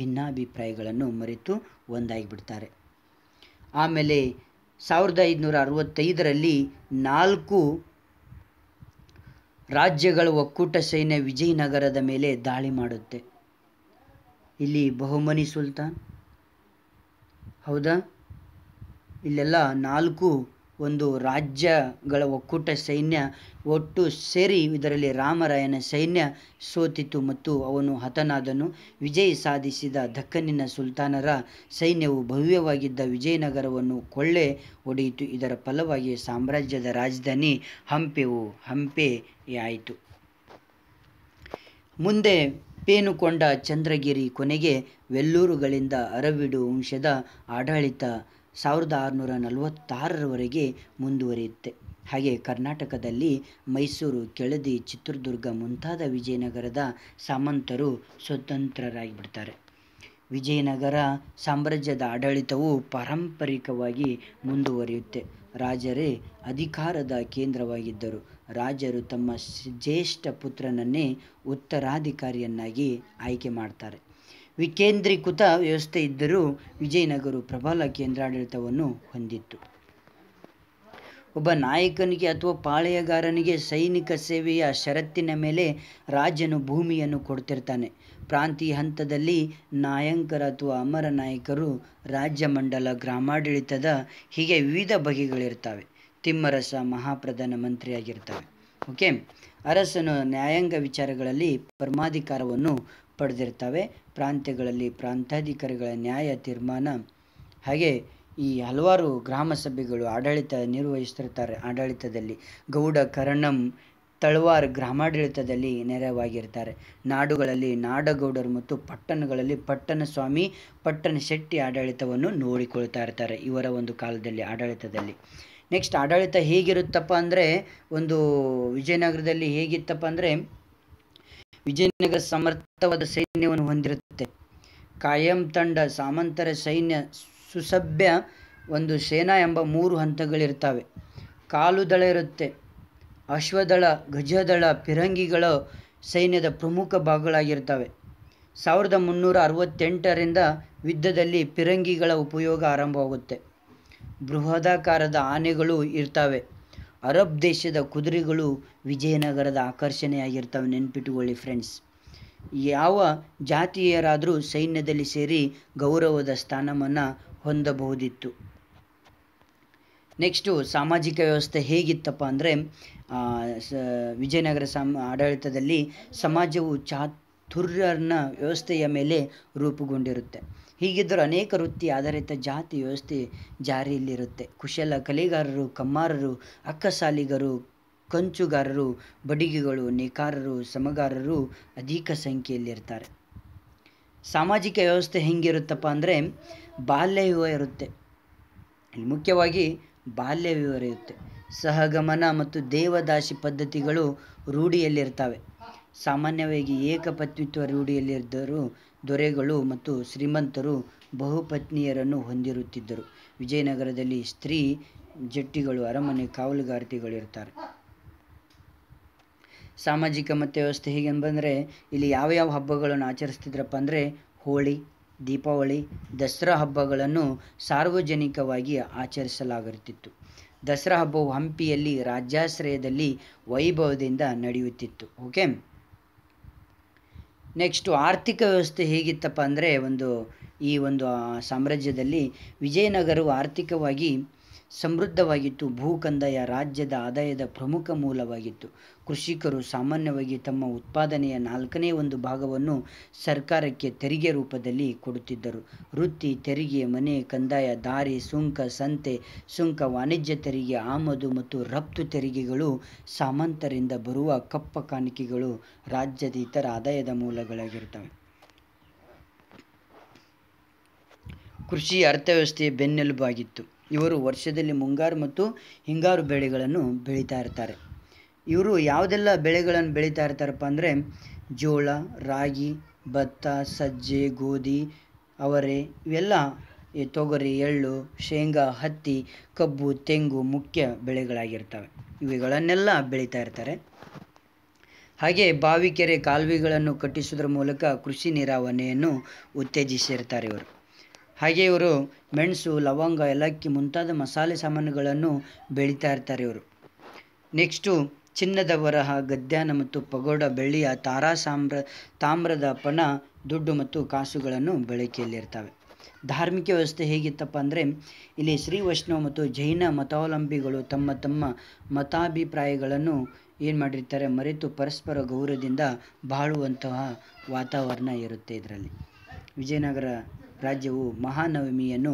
ಭಿನ್ನಾಭಿಪ್ರಾಯಗಳನ್ನು ಮರೆತು ಒಂದಾಗಿಬಿಡ್ತಾರೆ ಆಮೇಲೆ ಸಾವಿರದ ಐದುನೂರ ಅರವತ್ತೈದರಲ್ಲಿ ನಾಲ್ಕು ರಾಜ್ಯಗಳ ಒಕ್ಕೂಟ ಸೈನ್ಯ ವಿಜಯನಗರದ ಮೇಲೆ ದಾಳಿ ಮಾಡುತ್ತೆ ಇಲ್ಲಿ ಬಹುಮನಿ ಸುಲ್ತಾನ್ ಹೌದಾ ಇಲ್ಲೆಲ್ಲ ನಾಲ್ಕು ಒಂದು ರಾಜ್ಯಗಳ ಒಕ್ಕೂಟ ಸೈನ್ಯ ಒಟ್ಟು ಸೇರಿ ಇದರಲ್ಲಿ ರಾಮರಾಯನ ಸೈನ್ಯ ಸೋತಿತು ಮತ್ತು ಅವನು ಹತನಾದನು ವಿಜಯ ಸಾಧಿಸಿದ ದಕ್ಕನಿನ ಸುಲ್ತಾನರ ಸೈನ್ಯವು ಭವ್ಯವಾಗಿದ್ದ ವಿಜಯನಗರವನ್ನು ಕೊಳ್ಳೆ ಒಡೆಯಿತು ಇದರ ಫಲವಾಗಿ ಸಾಮ್ರಾಜ್ಯದ ರಾಜಧಾನಿ ಹಂಪೆವು ಹಂಪೆಯಾಯಿತು ಮುಂದೆ ಪೇನುಕೊಂಡ ಚಂದ್ರಗಿರಿ ಕೊನೆಗೆ ವೆಲ್ಲೂರುಗಳಿಂದ ಅರವಿಡು ವಂಶದ ಆಡಳಿತ ಸಾವಿರದ ಆರುನೂರ ನಲವತ್ತಾರರವರೆಗೆ ಮುಂದುವರಿಯುತ್ತೆ ಹಾಗೆ ಕರ್ನಾಟಕದಲ್ಲಿ ಮೈಸೂರು ಕೆಳದಿ ಚಿತ್ರದುರ್ಗ ಮುಂತಾದ ವಿಜಯನಗರದ ಸಾಮಂತರು ಸ್ವತಂತ್ರರಾಗಿಬಿಡ್ತಾರೆ ವಿಜಯನಗರ ಸಾಮ್ರಾಜ್ಯದ ಆಡಳಿತವು ಪಾರಂಪರಿಕವಾಗಿ ಮುಂದುವರಿಯುತ್ತೆ ರಾಜರೇ ಅಧಿಕಾರದ ಕೇಂದ್ರವಾಗಿದ್ದರು ರಾಜರು ತಮ್ಮ ಜ್ಯೇಷ್ಠ ಪುತ್ರನನ್ನೇ ಉತ್ತರಾಧಿಕಾರಿಯನ್ನಾಗಿ ಆಯ್ಕೆ ಮಾಡ್ತಾರೆ ವಿಕೇಂದ್ರೀಕೃತ ವ್ಯವಸ್ಥೆ ಇದ್ದರೂ ವಿಜಯನಗರವು ಪ್ರಬಲ ಕೇಂದ್ರಾಡಳಿತವನ್ನು ಹೊಂದಿತ್ತು ಒಬ್ಬ ನಾಯಕನಿಗೆ ಅಥವಾ ಪಾಳೆಯಗಾರನಿಗೆ ಸೈನಿಕ ಸೇವೆಯ ಷರತ್ತಿನ ಮೇಲೆ ರಾಜನು ಭೂಮಿಯನ್ನು ಕೊಡ್ತಿರ್ತಾನೆ ಪ್ರಾಂತೀಯ ಹಂತದಲ್ಲಿ ನಾಯಂಕರ ಅಥವಾ ಅಮರ ನಾಯಕರು ರಾಜ್ಯ ಮಂಡಲ ಗ್ರಾಮಾಡಳಿತದ ಹೀಗೆ ವಿವಿಧ ಬಗೆಗಳಿರ್ತವೆ ತಿಮ್ಮರಸ ಮಹಾಪ್ರಧಾನ ಮಂತ್ರಿಯಾಗಿರ್ತವೆ ಓಕೆ ಅರಸನು ನ್ಯಾಯಾಂಗ ವಿಚಾರಗಳಲ್ಲಿ ಪರಮಾಧಿಕಾರವನ್ನು ಪಡೆದಿರ್ತವೆ ಪ್ರಾಂತ್ಯಗಳಲ್ಲಿ ಪ್ರಾಂತಾಧಿಕಾರಿಗಳ ನ್ಯಾಯ ತೀರ್ಮಾನ ಹಾಗೆ ಈ ಹಲವಾರು ಗ್ರಾಮ ಸಭೆಗಳು ಆಡಳಿತ ನಿರ್ವಹಿಸ್ತಿರ್ತಾರೆ ಆಡಳಿತದಲ್ಲಿ ಗೌಡ ಕರಣಂ ತಳವಾರ್ ಗ್ರಾಮಾಡಳಿತದಲ್ಲಿ ನೆರವಾಗಿರ್ತಾರೆ ನಾಡುಗಳಲ್ಲಿ ನಾಡಗೌಡರು ಮತ್ತು ಪಟ್ಟಣಗಳಲ್ಲಿ ಪಟ್ಟಣ ಸ್ವಾಮಿ ಪಟ್ಟಣ ಶೆಟ್ಟಿ ಆಡಳಿತವನ್ನು ನೋಡಿಕೊಳ್ತಾ ಇರ್ತಾರೆ ಇವರ ಒಂದು ಕಾಲದಲ್ಲಿ ಆಡಳಿತದಲ್ಲಿ ನೆಕ್ಸ್ಟ್ ಆಡಳಿತ ಹೇಗಿರುತ್ತಪ್ಪ ಅಂದರೆ ಒಂದು ವಿಜಯನಗರದಲ್ಲಿ ಹೇಗಿತ್ತಪ್ಪ ಅಂದರೆ ವಿಜಯನಗರ ಸಮರ್ಥವಾದ ಸೈನ್ಯವನ್ನು ಹೊಂದಿರುತ್ತೆ ಕಾಯಂ ತಂಡ ಸಾಮಂತರ ಸೈನ್ಯ ಸುಸಭ್ಯ ಒಂದು ಸೇನಾ ಎಂಬ ಮೂರು ಹಂತಗಳಿರ್ತವೆ ಕಾಲುದಳ ಇರುತ್ತೆ ಅಶ್ವದಳ ಗಜದಳ ಪಿರಂಗಿಗಳು ಸೈನ್ಯದ ಪ್ರಮುಖ ಭಾಗಗಳಾಗಿರ್ತವೆ ಸಾವಿರದ ಮುನ್ನೂರ ಅರವತ್ತೆಂಟರಿಂದ ಯುದ್ಧದಲ್ಲಿ ಪಿರಂಗಿಗಳ ಉಪಯೋಗ ಆರಂಭವಾಗುತ್ತೆ ಬೃಹದಾಕಾರದ ಆನೆಗಳು ಇರ್ತವೆ ಅರಬ್ ದೇಶದ ಕುದುರೆಗಳು ವಿಜಯನಗರದ ಆಕರ್ಷಣೆಯಾಗಿರ್ತವೆ ನೆನ್ಪಿಟ್ಟುಕೊಳ್ಳಿ ಫ್ರೆಂಡ್ಸ್ ಯಾವ ಜಾತಿಯರಾದರೂ ಸೈನ್ಯದಲ್ಲಿ ಸೇರಿ ಗೌರವದ ಸ್ಥಾನಮಾನ ಹೊಂದಬಹುದಿತ್ತು ನೆಕ್ಸ್ಟು ಸಾಮಾಜಿಕ ವ್ಯವಸ್ಥೆ ಹೇಗಿತ್ತಪ್ಪ ಅಂದರೆ ವಿಜಯನಗರ ಸಾಮ ಆಡಳಿತದಲ್ಲಿ ಸಮಾಜವು ಚಾತುರ್ಯನ ವ್ಯವಸ್ಥೆಯ ಮೇಲೆ ರೂಪುಗೊಂಡಿರುತ್ತೆ ಹೀಗಿದ್ದರೂ ಅನೇಕ ವೃತ್ತಿ ಆಧಾರಿತ ಜಾತಿ ವ್ಯವಸ್ಥೆ ಜಾರಿಯಲ್ಲಿರುತ್ತೆ ಕುಶಲ ಕಲೆಗಾರರು ಕಮ್ಮಾರರು ಅಕ್ಕಸಾಲಿಗರು ಕಂಚುಗಾರರು ಬಡಿಗೆಗಳು ನೇಕಾರರು ಸಮಗಾರರು ಅಧಿಕ ಸಂಖ್ಯೆಯಲ್ಲಿರ್ತಾರೆ ಸಾಮಾಜಿಕ ವ್ಯವಸ್ಥೆ ಹೆಂಗಿರುತ್ತಪ್ಪ ಅಂದರೆ ಬಾಲ್ಯ ವಿವಾಹ ಇರುತ್ತೆ ಮುಖ್ಯವಾಗಿ ಬಾಲ್ಯ ವಿವಾಹ ಇರುತ್ತೆ ಸಹಗಮನ ಮತ್ತು ದೇವದಾಸಿ ಪದ್ಧತಿಗಳು ರೂಢಿಯಲ್ಲಿರ್ತವೆ ಸಾಮಾನ್ಯವಾಗಿ ಏಕಪತ್ನಿತ್ವ ರೂಢಿಯಲ್ಲಿದ್ದರೂ ದೊರೆಗಳು ಮತ್ತು ಶ್ರೀಮಂತರು ಬಹುಪತ್ನಿಯರನ್ನು ಹೊಂದಿರುತ್ತಿದ್ದರು ವಿಜಯನಗರದಲ್ಲಿ ಸ್ತ್ರೀ ಜಟ್ಟಿಗಳು ಅರಮನೆ ಇರ್ತಾರೆ ಸಾಮಾಜಿಕ ಮತ್ತು ವ್ಯವಸ್ಥೆ ಹೇಗೆ ಬಂದ್ರೆ ಇಲ್ಲಿ ಯಾವ ಯಾವ ಹಬ್ಬಗಳನ್ನು ಆಚರಿಸ್ತಿದ್ರಪ್ಪ ಅಂದರೆ ಹೋಳಿ ದೀಪಾವಳಿ ದಸರಾ ಹಬ್ಬಗಳನ್ನು ಸಾರ್ವಜನಿಕವಾಗಿ ಆಚರಿಸಲಾಗುತ್ತಿತ್ತು ದಸರಾ ಹಬ್ಬವು ಹಂಪಿಯಲ್ಲಿ ರಾಜ್ಯಾಶ್ರಯದಲ್ಲಿ ವೈಭವದಿಂದ ನಡೆಯುತ್ತಿತ್ತು ಓಕೆ ನೆಕ್ಸ್ಟು ಆರ್ಥಿಕ ವ್ಯವಸ್ಥೆ ಹೇಗಿತ್ತಪ್ಪ ಅಂದರೆ ಒಂದು ಈ ಒಂದು ಸಾಮ್ರಾಜ್ಯದಲ್ಲಿ ವಿಜಯನಗರವು ಆರ್ಥಿಕವಾಗಿ ಸಮೃದ್ಧವಾಗಿತ್ತು ಕಂದಾಯ ರಾಜ್ಯದ ಆದಾಯದ ಪ್ರಮುಖ ಮೂಲವಾಗಿತ್ತು ಕೃಷಿಕರು ಸಾಮಾನ್ಯವಾಗಿ ತಮ್ಮ ಉತ್ಪಾದನೆಯ ನಾಲ್ಕನೇ ಒಂದು ಭಾಗವನ್ನು ಸರ್ಕಾರಕ್ಕೆ ತೆರಿಗೆ ರೂಪದಲ್ಲಿ ಕೊಡುತ್ತಿದ್ದರು ವೃತ್ತಿ ತೆರಿಗೆ ಮನೆ ಕಂದಾಯ ದಾರಿ ಸುಂಕ ಸಂತೆ ಸುಂಕ ವಾಣಿಜ್ಯ ತೆರಿಗೆ ಆಮದು ಮತ್ತು ರಫ್ತು ತೆರಿಗೆಗಳು ಸಾಮಂತರಿಂದ ಬರುವ ಕಪ್ಪ ಕಾಣಿಕೆಗಳು ರಾಜ್ಯದ ಇತರ ಆದಾಯದ ಮೂಲಗಳಾಗಿರ್ತವೆ ಕೃಷಿ ಅರ್ಥವ್ಯವಸ್ಥೆಯ ಬೆನ್ನೆಲುಬಾಗಿತ್ತು ಇವರು ವರ್ಷದಲ್ಲಿ ಮುಂಗಾರು ಮತ್ತು ಹಿಂಗಾರು ಬೆಳೆಗಳನ್ನು ಬೆಳೀತಾ ಇರ್ತಾರೆ ಇವರು ಯಾವುದೆಲ್ಲ ಬೆಳೆಗಳನ್ನು ಬೆಳೀತಾ ಇರ್ತಾರಪ್ಪ ಅಂದರೆ ಜೋಳ ರಾಗಿ ಭತ್ತ ಸಜ್ಜೆ ಗೋಧಿ ಅವರೆ ಇವೆಲ್ಲ ತೊಗರಿ ಎಳ್ಳು ಶೇಂಗಾ ಹತ್ತಿ ಕಬ್ಬು ತೆಂಗು ಮುಖ್ಯ ಬೆಳೆಗಳಾಗಿರ್ತವೆ ಇವುಗಳನ್ನೆಲ್ಲ ಬೆಳೀತಾ ಇರ್ತಾರೆ ಹಾಗೆ ಬಾವಿಕೆರೆ ಕಾಲುವೆಗಳನ್ನು ಕಟ್ಟಿಸುವುದರ ಮೂಲಕ ಕೃಷಿ ನೀರಾವಣೆಯನ್ನು ಉತ್ತೇಜಿಸಿರ್ತಾರೆ ಇವರು ಹಾಗೆ ಇವರು ಮೆಣಸು ಲವಂಗ ಏಲಕ್ಕಿ ಮುಂತಾದ ಮಸಾಲೆ ಸಾಮಾನುಗಳನ್ನು ಬೆಳೀತಾ ಇರ್ತಾರೆ ಇವರು ನೆಕ್ಸ್ಟು ಚಿನ್ನದ ವರಹ ಗದ್ಯಾನ ಮತ್ತು ಪಗೋಡ ಬೆಳ್ಳಿಯ ತಾರಾ ಸಾಮ್ರ ತಾಮ್ರದ ಪಣ ದುಡ್ಡು ಮತ್ತು ಕಾಸುಗಳನ್ನು ಬಳಕೆಯಲ್ಲಿರ್ತವೆ ಧಾರ್ಮಿಕ ವ್ಯವಸ್ಥೆ ಹೇಗಿತ್ತಪ್ಪ ಅಂದರೆ ಇಲ್ಲಿ ಶ್ರೀ ವೈಷ್ಣವ ಮತ್ತು ಜೈನ ಮತಾವಲಂಬಿಗಳು ತಮ್ಮ ತಮ್ಮ ಮತಾಭಿಪ್ರಾಯಗಳನ್ನು ಏನು ಮಾಡಿರ್ತಾರೆ ಮರೆತು ಪರಸ್ಪರ ಗೌರವದಿಂದ ಬಾಳುವಂತಹ ವಾತಾವರಣ ಇರುತ್ತೆ ಇದರಲ್ಲಿ ವಿಜಯನಗರ ರಾಜ್ಯವು ಮಹಾನವಮಿಯನ್ನು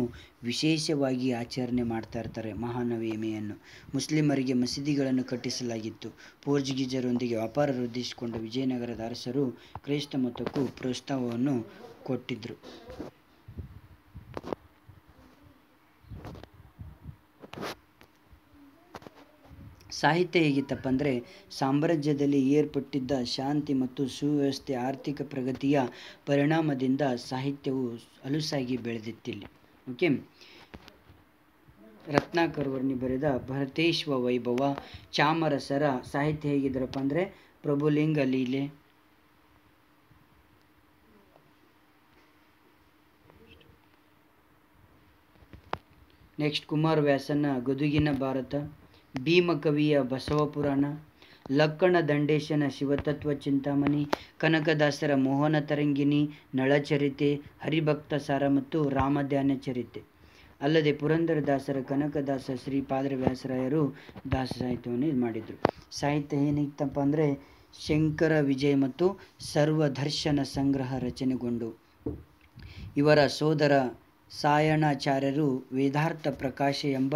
ವಿಶೇಷವಾಗಿ ಆಚರಣೆ ಮಾಡ್ತಾ ಇರ್ತಾರೆ ಮಹಾನವಮಿಯನ್ನು ಮುಸ್ಲಿಮರಿಗೆ ಮಸೀದಿಗಳನ್ನು ಕಟ್ಟಿಸಲಾಗಿತ್ತು ಪೋರ್ಚುಗೀಜರೊಂದಿಗೆ ವ್ಯಾಪಾರ ವೃದ್ಧಿಸಿಕೊಂಡ ವಿಜಯನಗರದ ಅರಸರು ಕ್ರೈಸ್ತ ಮತಕ್ಕೂ ಪ್ರೋತ್ಸಾಹವನ್ನು ಕೊಟ್ಟಿದ್ದರು ಸಾಹಿತ್ಯ ಹೇಗಿತ್ತಪ್ಪ ಅಂದರೆ ಸಾಮ್ರಾಜ್ಯದಲ್ಲಿ ಏರ್ಪಟ್ಟಿದ್ದ ಶಾಂತಿ ಮತ್ತು ಸುವ್ಯವಸ್ಥೆ ಆರ್ಥಿಕ ಪ್ರಗತಿಯ ಪರಿಣಾಮದಿಂದ ಸಾಹಿತ್ಯವು ಅಲುಸಾಗಿ ಬೆಳೆದಿತ್ತಿಲ್ಲ ಓಕೆ ರತ್ನಾಕರ್ ಬರೆದ ಭರತೇಶ್ವ ವೈಭವ ಚಾಮರಸರ ಸಾಹಿತ್ಯ ಹೇಗಿದ್ರಪ್ಪ ಅಂದರೆ ಪ್ರಭುಲಿಂಗ ಲೀಲೆ ನೆಕ್ಸ್ಟ್ ಕುಮಾರ್ ವ್ಯಾಸನ ಗದುಗಿನ ಭಾರತ ಭೀಮಕವಿಯ ಬಸವಪುರಾಣ ಲಕ್ಕಣ ದಂಡೇಶನ ಶಿವತತ್ವ ಚಿಂತಾಮಣಿ ಕನಕದಾಸರ ಮೋಹನ ತರಂಗಿನಿ ನಳಚರಿತೆ ಹರಿಭಕ್ತ ಸಾರ ಮತ್ತು ರಾಮಧ್ಯಾನ ಚರಿತೆ ಅಲ್ಲದೆ ಪುರಂದರದಾಸರ ಕನಕದಾಸ ಶ್ರೀ ವ್ಯಾಸರಾಯರು ದಾಸ ಸಾಹಿತ್ಯವನ್ನು ಇದು ಮಾಡಿದರು ಸಾಹಿತ್ಯ ಏನಿತ್ತಪ್ಪ ಅಂದರೆ ಶಂಕರ ವಿಜಯ ಮತ್ತು ಸರ್ವದರ್ಶನ ಸಂಗ್ರಹ ರಚನೆಗೊಂಡು ಇವರ ಸೋದರ ಸಾಯಣಾಚಾರ್ಯರು ವೇದಾರ್ಥ ಪ್ರಕಾಶ ಎಂಬ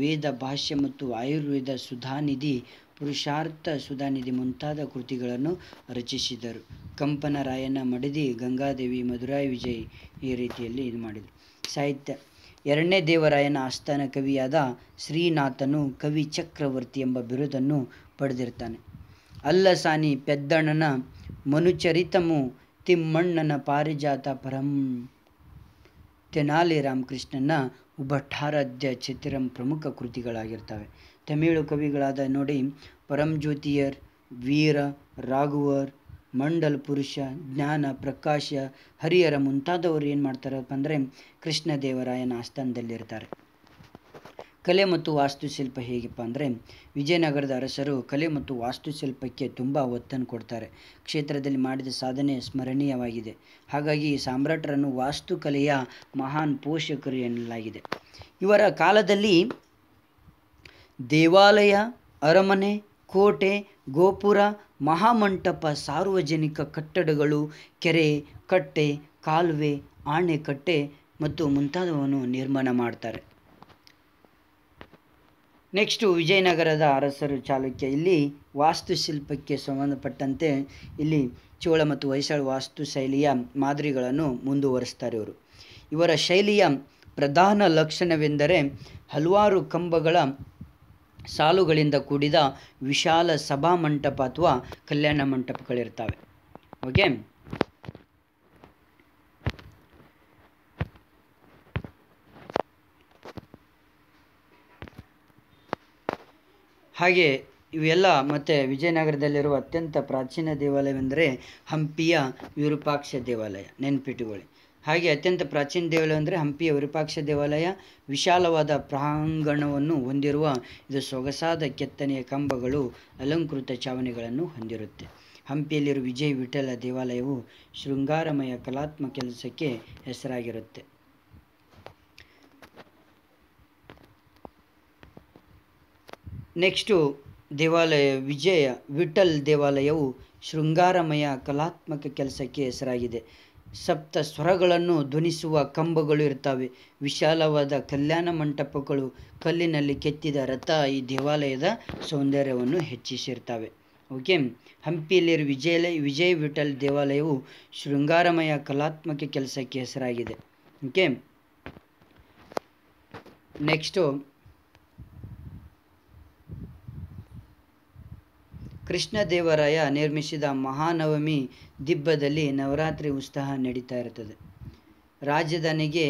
ವೇದ ಭಾಷ್ಯ ಮತ್ತು ಆಯುರ್ವೇದ ಸುಧಾನಿಧಿ ಪುರುಷಾರ್ಥ ಸುಧಾನಿಧಿ ಮುಂತಾದ ಕೃತಿಗಳನ್ನು ರಚಿಸಿದರು ಕಂಪನರಾಯನ ಮಡದಿ ಗಂಗಾದೇವಿ ಮಧುರಾಯಿ ವಿಜಯ್ ಈ ರೀತಿಯಲ್ಲಿ ಇದು ಮಾಡಿದರು ಸಾಹಿತ್ಯ ಎರಡನೇ ದೇವರಾಯನ ಆಸ್ಥಾನ ಕವಿಯಾದ ಶ್ರೀನಾಥನು ಕವಿ ಚಕ್ರವರ್ತಿ ಎಂಬ ಬಿರುದನ್ನು ಪಡೆದಿರ್ತಾನೆ ಅಲ್ಲಸಾನಿ ಪೆದ್ದಣ್ಣನ ಮನುಚರಿತಮು ತಿಮ್ಮಣ್ಣನ ಪಾರಿಜಾತ ಪರಂ ತೆನಾಲಿ ರಾಮಕೃಷ್ಣನ ಉಭಟಾರಾಧ್ಯ ಚಿತ್ರಂ ಪ್ರಮುಖ ಕೃತಿಗಳಾಗಿರ್ತವೆ ತಮಿಳು ಕವಿಗಳಾದ ನೋಡಿ ಪರಂಜ್ಯೋತಿಯರ್ ವೀರ ರಾಘುವರ್ ಮಂಡಲ್ ಪುರುಷ ಜ್ಞಾನ ಪ್ರಕಾಶ ಹರಿಹರ ಮುಂತಾದವರು ಏನು ಮಾಡ್ತಾರಪ್ಪ ಅಂದರೆ ಕೃಷ್ಣದೇವರಾಯನ ಆಸ್ಥಾನದಲ್ಲಿರ್ತಾರೆ ಕಲೆ ಮತ್ತು ವಾಸ್ತುಶಿಲ್ಪ ಹೇಗಪ್ಪ ಅಂದರೆ ವಿಜಯನಗರದ ಅರಸರು ಕಲೆ ಮತ್ತು ವಾಸ್ತುಶಿಲ್ಪಕ್ಕೆ ತುಂಬ ಒತ್ತನ್ನು ಕೊಡ್ತಾರೆ ಕ್ಷೇತ್ರದಲ್ಲಿ ಮಾಡಿದ ಸಾಧನೆ ಸ್ಮರಣೀಯವಾಗಿದೆ ಹಾಗಾಗಿ ಸಾಮ್ರಾಟರನ್ನು ವಾಸ್ತುಕಲೆಯ ಮಹಾನ್ ಪೋಷಕರು ಎನ್ನಲಾಗಿದೆ ಇವರ ಕಾಲದಲ್ಲಿ ದೇವಾಲಯ ಅರಮನೆ ಕೋಟೆ ಗೋಪುರ ಮಹಾಮಂಟಪ ಸಾರ್ವಜನಿಕ ಕಟ್ಟಡಗಳು ಕೆರೆ ಕಟ್ಟೆ ಕಾಲುವೆ ಆಣೆಕಟ್ಟೆ ಮತ್ತು ಮುಂತಾದವನ್ನು ನಿರ್ಮಾಣ ಮಾಡ್ತಾರೆ ನೆಕ್ಸ್ಟು ವಿಜಯನಗರದ ಅರಸರು ಚಾಲುಕ್ಯ ಇಲ್ಲಿ ವಾಸ್ತುಶಿಲ್ಪಕ್ಕೆ ಸಂಬಂಧಪಟ್ಟಂತೆ ಇಲ್ಲಿ ಚೋಳ ಮತ್ತು ಹೊಯ್ಸಳ ವಾಸ್ತು ಶೈಲಿಯ ಮಾದರಿಗಳನ್ನು ಮುಂದುವರೆಸ್ತಾರೆ ಇವರು ಇವರ ಶೈಲಿಯ ಪ್ರಧಾನ ಲಕ್ಷಣವೆಂದರೆ ಹಲವಾರು ಕಂಬಗಳ ಸಾಲುಗಳಿಂದ ಕೂಡಿದ ವಿಶಾಲ ಸಭಾ ಮಂಟಪ ಅಥವಾ ಕಲ್ಯಾಣ ಮಂಟಪಗಳಿರ್ತವೆ ಓಕೆ ಹಾಗೆ ಇವೆಲ್ಲ ಮತ್ತು ವಿಜಯನಗರದಲ್ಲಿರುವ ಅತ್ಯಂತ ಪ್ರಾಚೀನ ದೇವಾಲಯವೆಂದರೆ ಹಂಪಿಯ ವಿರೂಪಾಕ್ಷ ದೇವಾಲಯ ನೆನಪಿಟ್ಟುಕೊಳ್ಳಿ ಹಾಗೆ ಅತ್ಯಂತ ಪ್ರಾಚೀನ ದೇವಾಲಯ ಅಂದರೆ ಹಂಪಿಯ ವಿರೂಪಾಕ್ಷ ದೇವಾಲಯ ವಿಶಾಲವಾದ ಪ್ರಾಂಗಣವನ್ನು ಹೊಂದಿರುವ ಇದು ಸೊಗಸಾದ ಕೆತ್ತನೆಯ ಕಂಬಗಳು ಅಲಂಕೃತ ಚಾವಣಿಗಳನ್ನು ಹೊಂದಿರುತ್ತೆ ಹಂಪಿಯಲ್ಲಿರುವ ವಿಜಯ ವಿಠಲ ದೇವಾಲಯವು ಶೃಂಗಾರಮಯ ಕಲಾತ್ಮಕ ಕೆಲಸಕ್ಕೆ ಹೆಸರಾಗಿರುತ್ತೆ ನೆಕ್ಸ್ಟು ದೇವಾಲಯ ವಿಜಯ ವಿಠಲ್ ದೇವಾಲಯವು ಶೃಂಗಾರಮಯ ಕಲಾತ್ಮಕ ಕೆಲಸಕ್ಕೆ ಹೆಸರಾಗಿದೆ ಸಪ್ತ ಸ್ವರಗಳನ್ನು ಧ್ವನಿಸುವ ಕಂಬಗಳು ಇರ್ತವೆ ವಿಶಾಲವಾದ ಕಲ್ಯಾಣ ಮಂಟಪಗಳು ಕಲ್ಲಿನಲ್ಲಿ ಕೆತ್ತಿದ ರಥ ಈ ದೇವಾಲಯದ ಸೌಂದರ್ಯವನ್ನು ಹೆಚ್ಚಿಸಿರ್ತವೆ ಓಕೆ ಹಂಪಿಯಲ್ಲಿರುವ ವಿಜಯ ವಿಜಯ ವಿಠಲ್ ದೇವಾಲಯವು ಶೃಂಗಾರಮಯ ಕಲಾತ್ಮಕ ಕೆಲಸಕ್ಕೆ ಹೆಸರಾಗಿದೆ ಓಕೆ ನೆಕ್ಸ್ಟು ಕೃಷ್ಣದೇವರಾಯ ನಿರ್ಮಿಸಿದ ಮಹಾನವಮಿ ದಿಬ್ಬದಲ್ಲಿ ನವರಾತ್ರಿ ಉತ್ಸಾಹ ನಡೀತಾ ಇರ್ತದೆ ರಾಜಧಾನಿಗೆ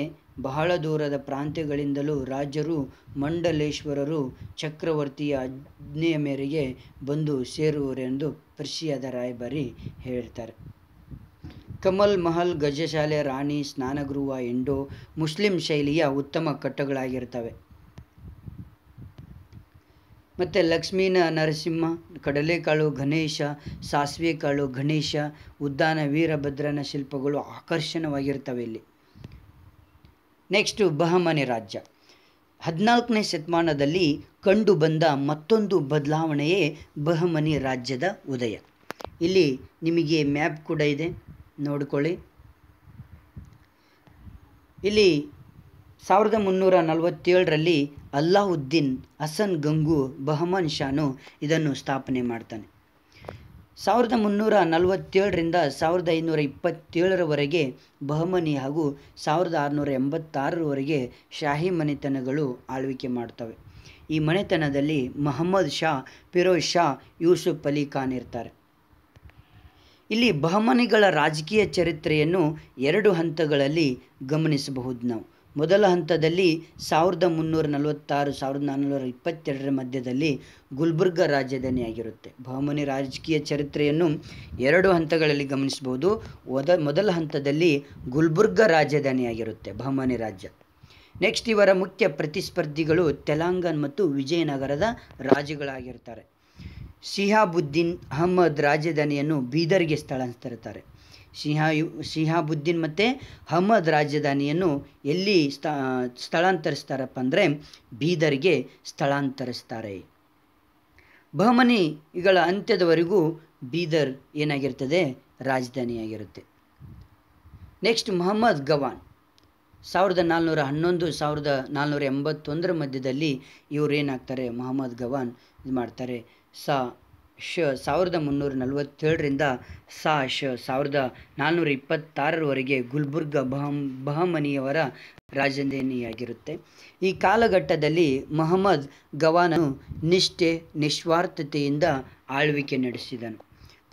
ಬಹಳ ದೂರದ ಪ್ರಾಂತ್ಯಗಳಿಂದಲೂ ರಾಜರು ಮಂಡಲೇಶ್ವರರು ಚಕ್ರವರ್ತಿಯ ಆಜ್ಞೆಯ ಮೇರೆಗೆ ಬಂದು ಸೇರುವರೆಂದು ಪರ್ಷಿಯಾದ ರಾಯಭಾರಿ ಹೇಳ್ತಾರೆ ಕಮಲ್ ಮಹಲ್ ಗಜಶಾಲೆ ರಾಣಿ ಸ್ನಾನಗೃಹ ಎಂಡೋ ಮುಸ್ಲಿಂ ಶೈಲಿಯ ಉತ್ತಮ ಕಟ್ಟಗಳಾಗಿರುತ್ತವೆ ಮತ್ತು ಲಕ್ಷ್ಮೀನ ನರಸಿಂಹ ಕಡಲೆಕಾಳು ಗಣೇಶ ಸಾಸಿವೆ ಕಾಳು ಗಣೇಶ ಉದ್ದಾನ ವೀರಭದ್ರನ ಶಿಲ್ಪಗಳು ಆಕರ್ಷಣವಾಗಿರ್ತವೆ ಇಲ್ಲಿ ನೆಕ್ಸ್ಟು ಬಹಮನಿ ರಾಜ್ಯ ಹದಿನಾಲ್ಕನೇ ಶತಮಾನದಲ್ಲಿ ಕಂಡುಬಂದ ಮತ್ತೊಂದು ಬದಲಾವಣೆಯೇ ಬಹಮನಿ ರಾಜ್ಯದ ಉದಯ ಇಲ್ಲಿ ನಿಮಗೆ ಮ್ಯಾಪ್ ಕೂಡ ಇದೆ ನೋಡಿಕೊಳ್ಳಿ ಇಲ್ಲಿ ಸಾವಿರದ ಮುನ್ನೂರ ನಲವತ್ತೇಳರಲ್ಲಿ ಅಲ್ಲಾವುದ್ದೀನ್ ಹಸನ್ ಗಂಗು ಬಹಮನ್ ಶಾನು ಇದನ್ನು ಸ್ಥಾಪನೆ ಮಾಡ್ತಾನೆ ಸಾವಿರದ ಮುನ್ನೂರ ನಲವತ್ತೇಳರಿಂದ ಸಾವಿರದ ಐನೂರ ಇಪ್ಪತ್ತೇಳರವರೆಗೆ ಬಹಮನಿ ಹಾಗೂ ಸಾವಿರದ ಆರುನೂರ ಎಂಬತ್ತಾರರವರೆಗೆ ಶಾಹಿ ಮನೆತನಗಳು ಆಳ್ವಿಕೆ ಮಾಡ್ತವೆ ಈ ಮನೆತನದಲ್ಲಿ ಮಹಮ್ಮದ್ ಶಾ ಫಿರೋಜ್ ಶಾ ಯೂಸುಫ್ ಅಲಿ ಖಾನ್ ಇರ್ತಾರೆ ಇಲ್ಲಿ ಬಹಮನಿಗಳ ರಾಜಕೀಯ ಚರಿತ್ರೆಯನ್ನು ಎರಡು ಹಂತಗಳಲ್ಲಿ ಗಮನಿಸಬಹುದು ನಾವು ಮೊದಲ ಹಂತದಲ್ಲಿ ಸಾವಿರದ ಮುನ್ನೂರ ನಲವತ್ತಾರು ಸಾವಿರದ ನಾನ್ನೂರ ಇಪ್ಪತ್ತೆರಡರ ಮಧ್ಯದಲ್ಲಿ ಗುಲ್ಬರ್ಗ ರಾಜಧಾನಿಯಾಗಿರುತ್ತೆ ಬಹಮನಿ ರಾಜಕೀಯ ಚರಿತ್ರೆಯನ್ನು ಎರಡು ಹಂತಗಳಲ್ಲಿ ಗಮನಿಸಬಹುದು ಒದ ಮೊದಲ ಹಂತದಲ್ಲಿ ಗುಲ್ಬರ್ಗ ರಾಜಧಾನಿಯಾಗಿರುತ್ತೆ ಬಹಮನಿ ರಾಜ್ಯ ನೆಕ್ಸ್ಟ್ ಇವರ ಮುಖ್ಯ ಪ್ರತಿಸ್ಪರ್ಧಿಗಳು ತೆಲಂಗಾಣ ಮತ್ತು ವಿಜಯನಗರದ ರಾಜುಗಳಾಗಿರ್ತಾರೆ ಸಿಹಾಬುದ್ದೀನ್ ಅಹಮ್ಮದ್ ರಾಜಧಾನಿಯನ್ನು ಬೀದರ್ಗೆ ಸ್ಥಳಾಂತರಿಸ್ತಾರೆ ಶಿಹಾ ಯು ಸಿಹಾಬುದ್ದೀನ್ ಮತ್ತು ಅಹ್ಮದ್ ರಾಜಧಾನಿಯನ್ನು ಎಲ್ಲಿ ಸ್ಥ ಸ್ಥಳಾಂತರಿಸ್ತಾರಪ್ಪ ಅಂದರೆ ಬೀದರ್ಗೆ ಸ್ಥಳಾಂತರಿಸ್ತಾರೆ ಬಹಮನಿಗಳ ಅಂತ್ಯದವರೆಗೂ ಬೀದರ್ ಏನಾಗಿರ್ತದೆ ರಾಜಧಾನಿಯಾಗಿರುತ್ತೆ ನೆಕ್ಸ್ಟ್ ಮೊಹಮ್ಮದ್ ಗವಾನ್ ಸಾವಿರದ ನಾಲ್ನೂರ ಹನ್ನೊಂದು ಸಾವಿರದ ನಾಲ್ನೂರ ಎಂಬತ್ತೊಂದರ ಮಧ್ಯದಲ್ಲಿ ಇವ್ರು ಏನಾಗ್ತಾರೆ ಮೊಹಮ್ಮದ್ ಗವಾನ್ ಇದು ಮಾಡ್ತಾರೆ ಸಾ ಶ ಸಾವಿರದ ಮುನ್ನೂರ ನಲವತ್ತೇಳರಿಂದ ಸಾ ಶ ಸಾವಿರದ ನಾನ್ನೂರ ಇಪ್ಪತ್ತಾರರವರೆಗೆ ಗುಲ್ಬುರ್ಗ ಬಹಮ್ ಬಹಮನಿಯವರ ರಾಜಧಾನಿಯಾಗಿರುತ್ತೆ ಈ ಕಾಲಘಟ್ಟದಲ್ಲಿ ಮಹಮ್ಮದ್ ಗವಾನನು ನಿಷ್ಠೆ ನಿಸ್ವಾರ್ಥತೆಯಿಂದ ಆಳ್ವಿಕೆ ನಡೆಸಿದನು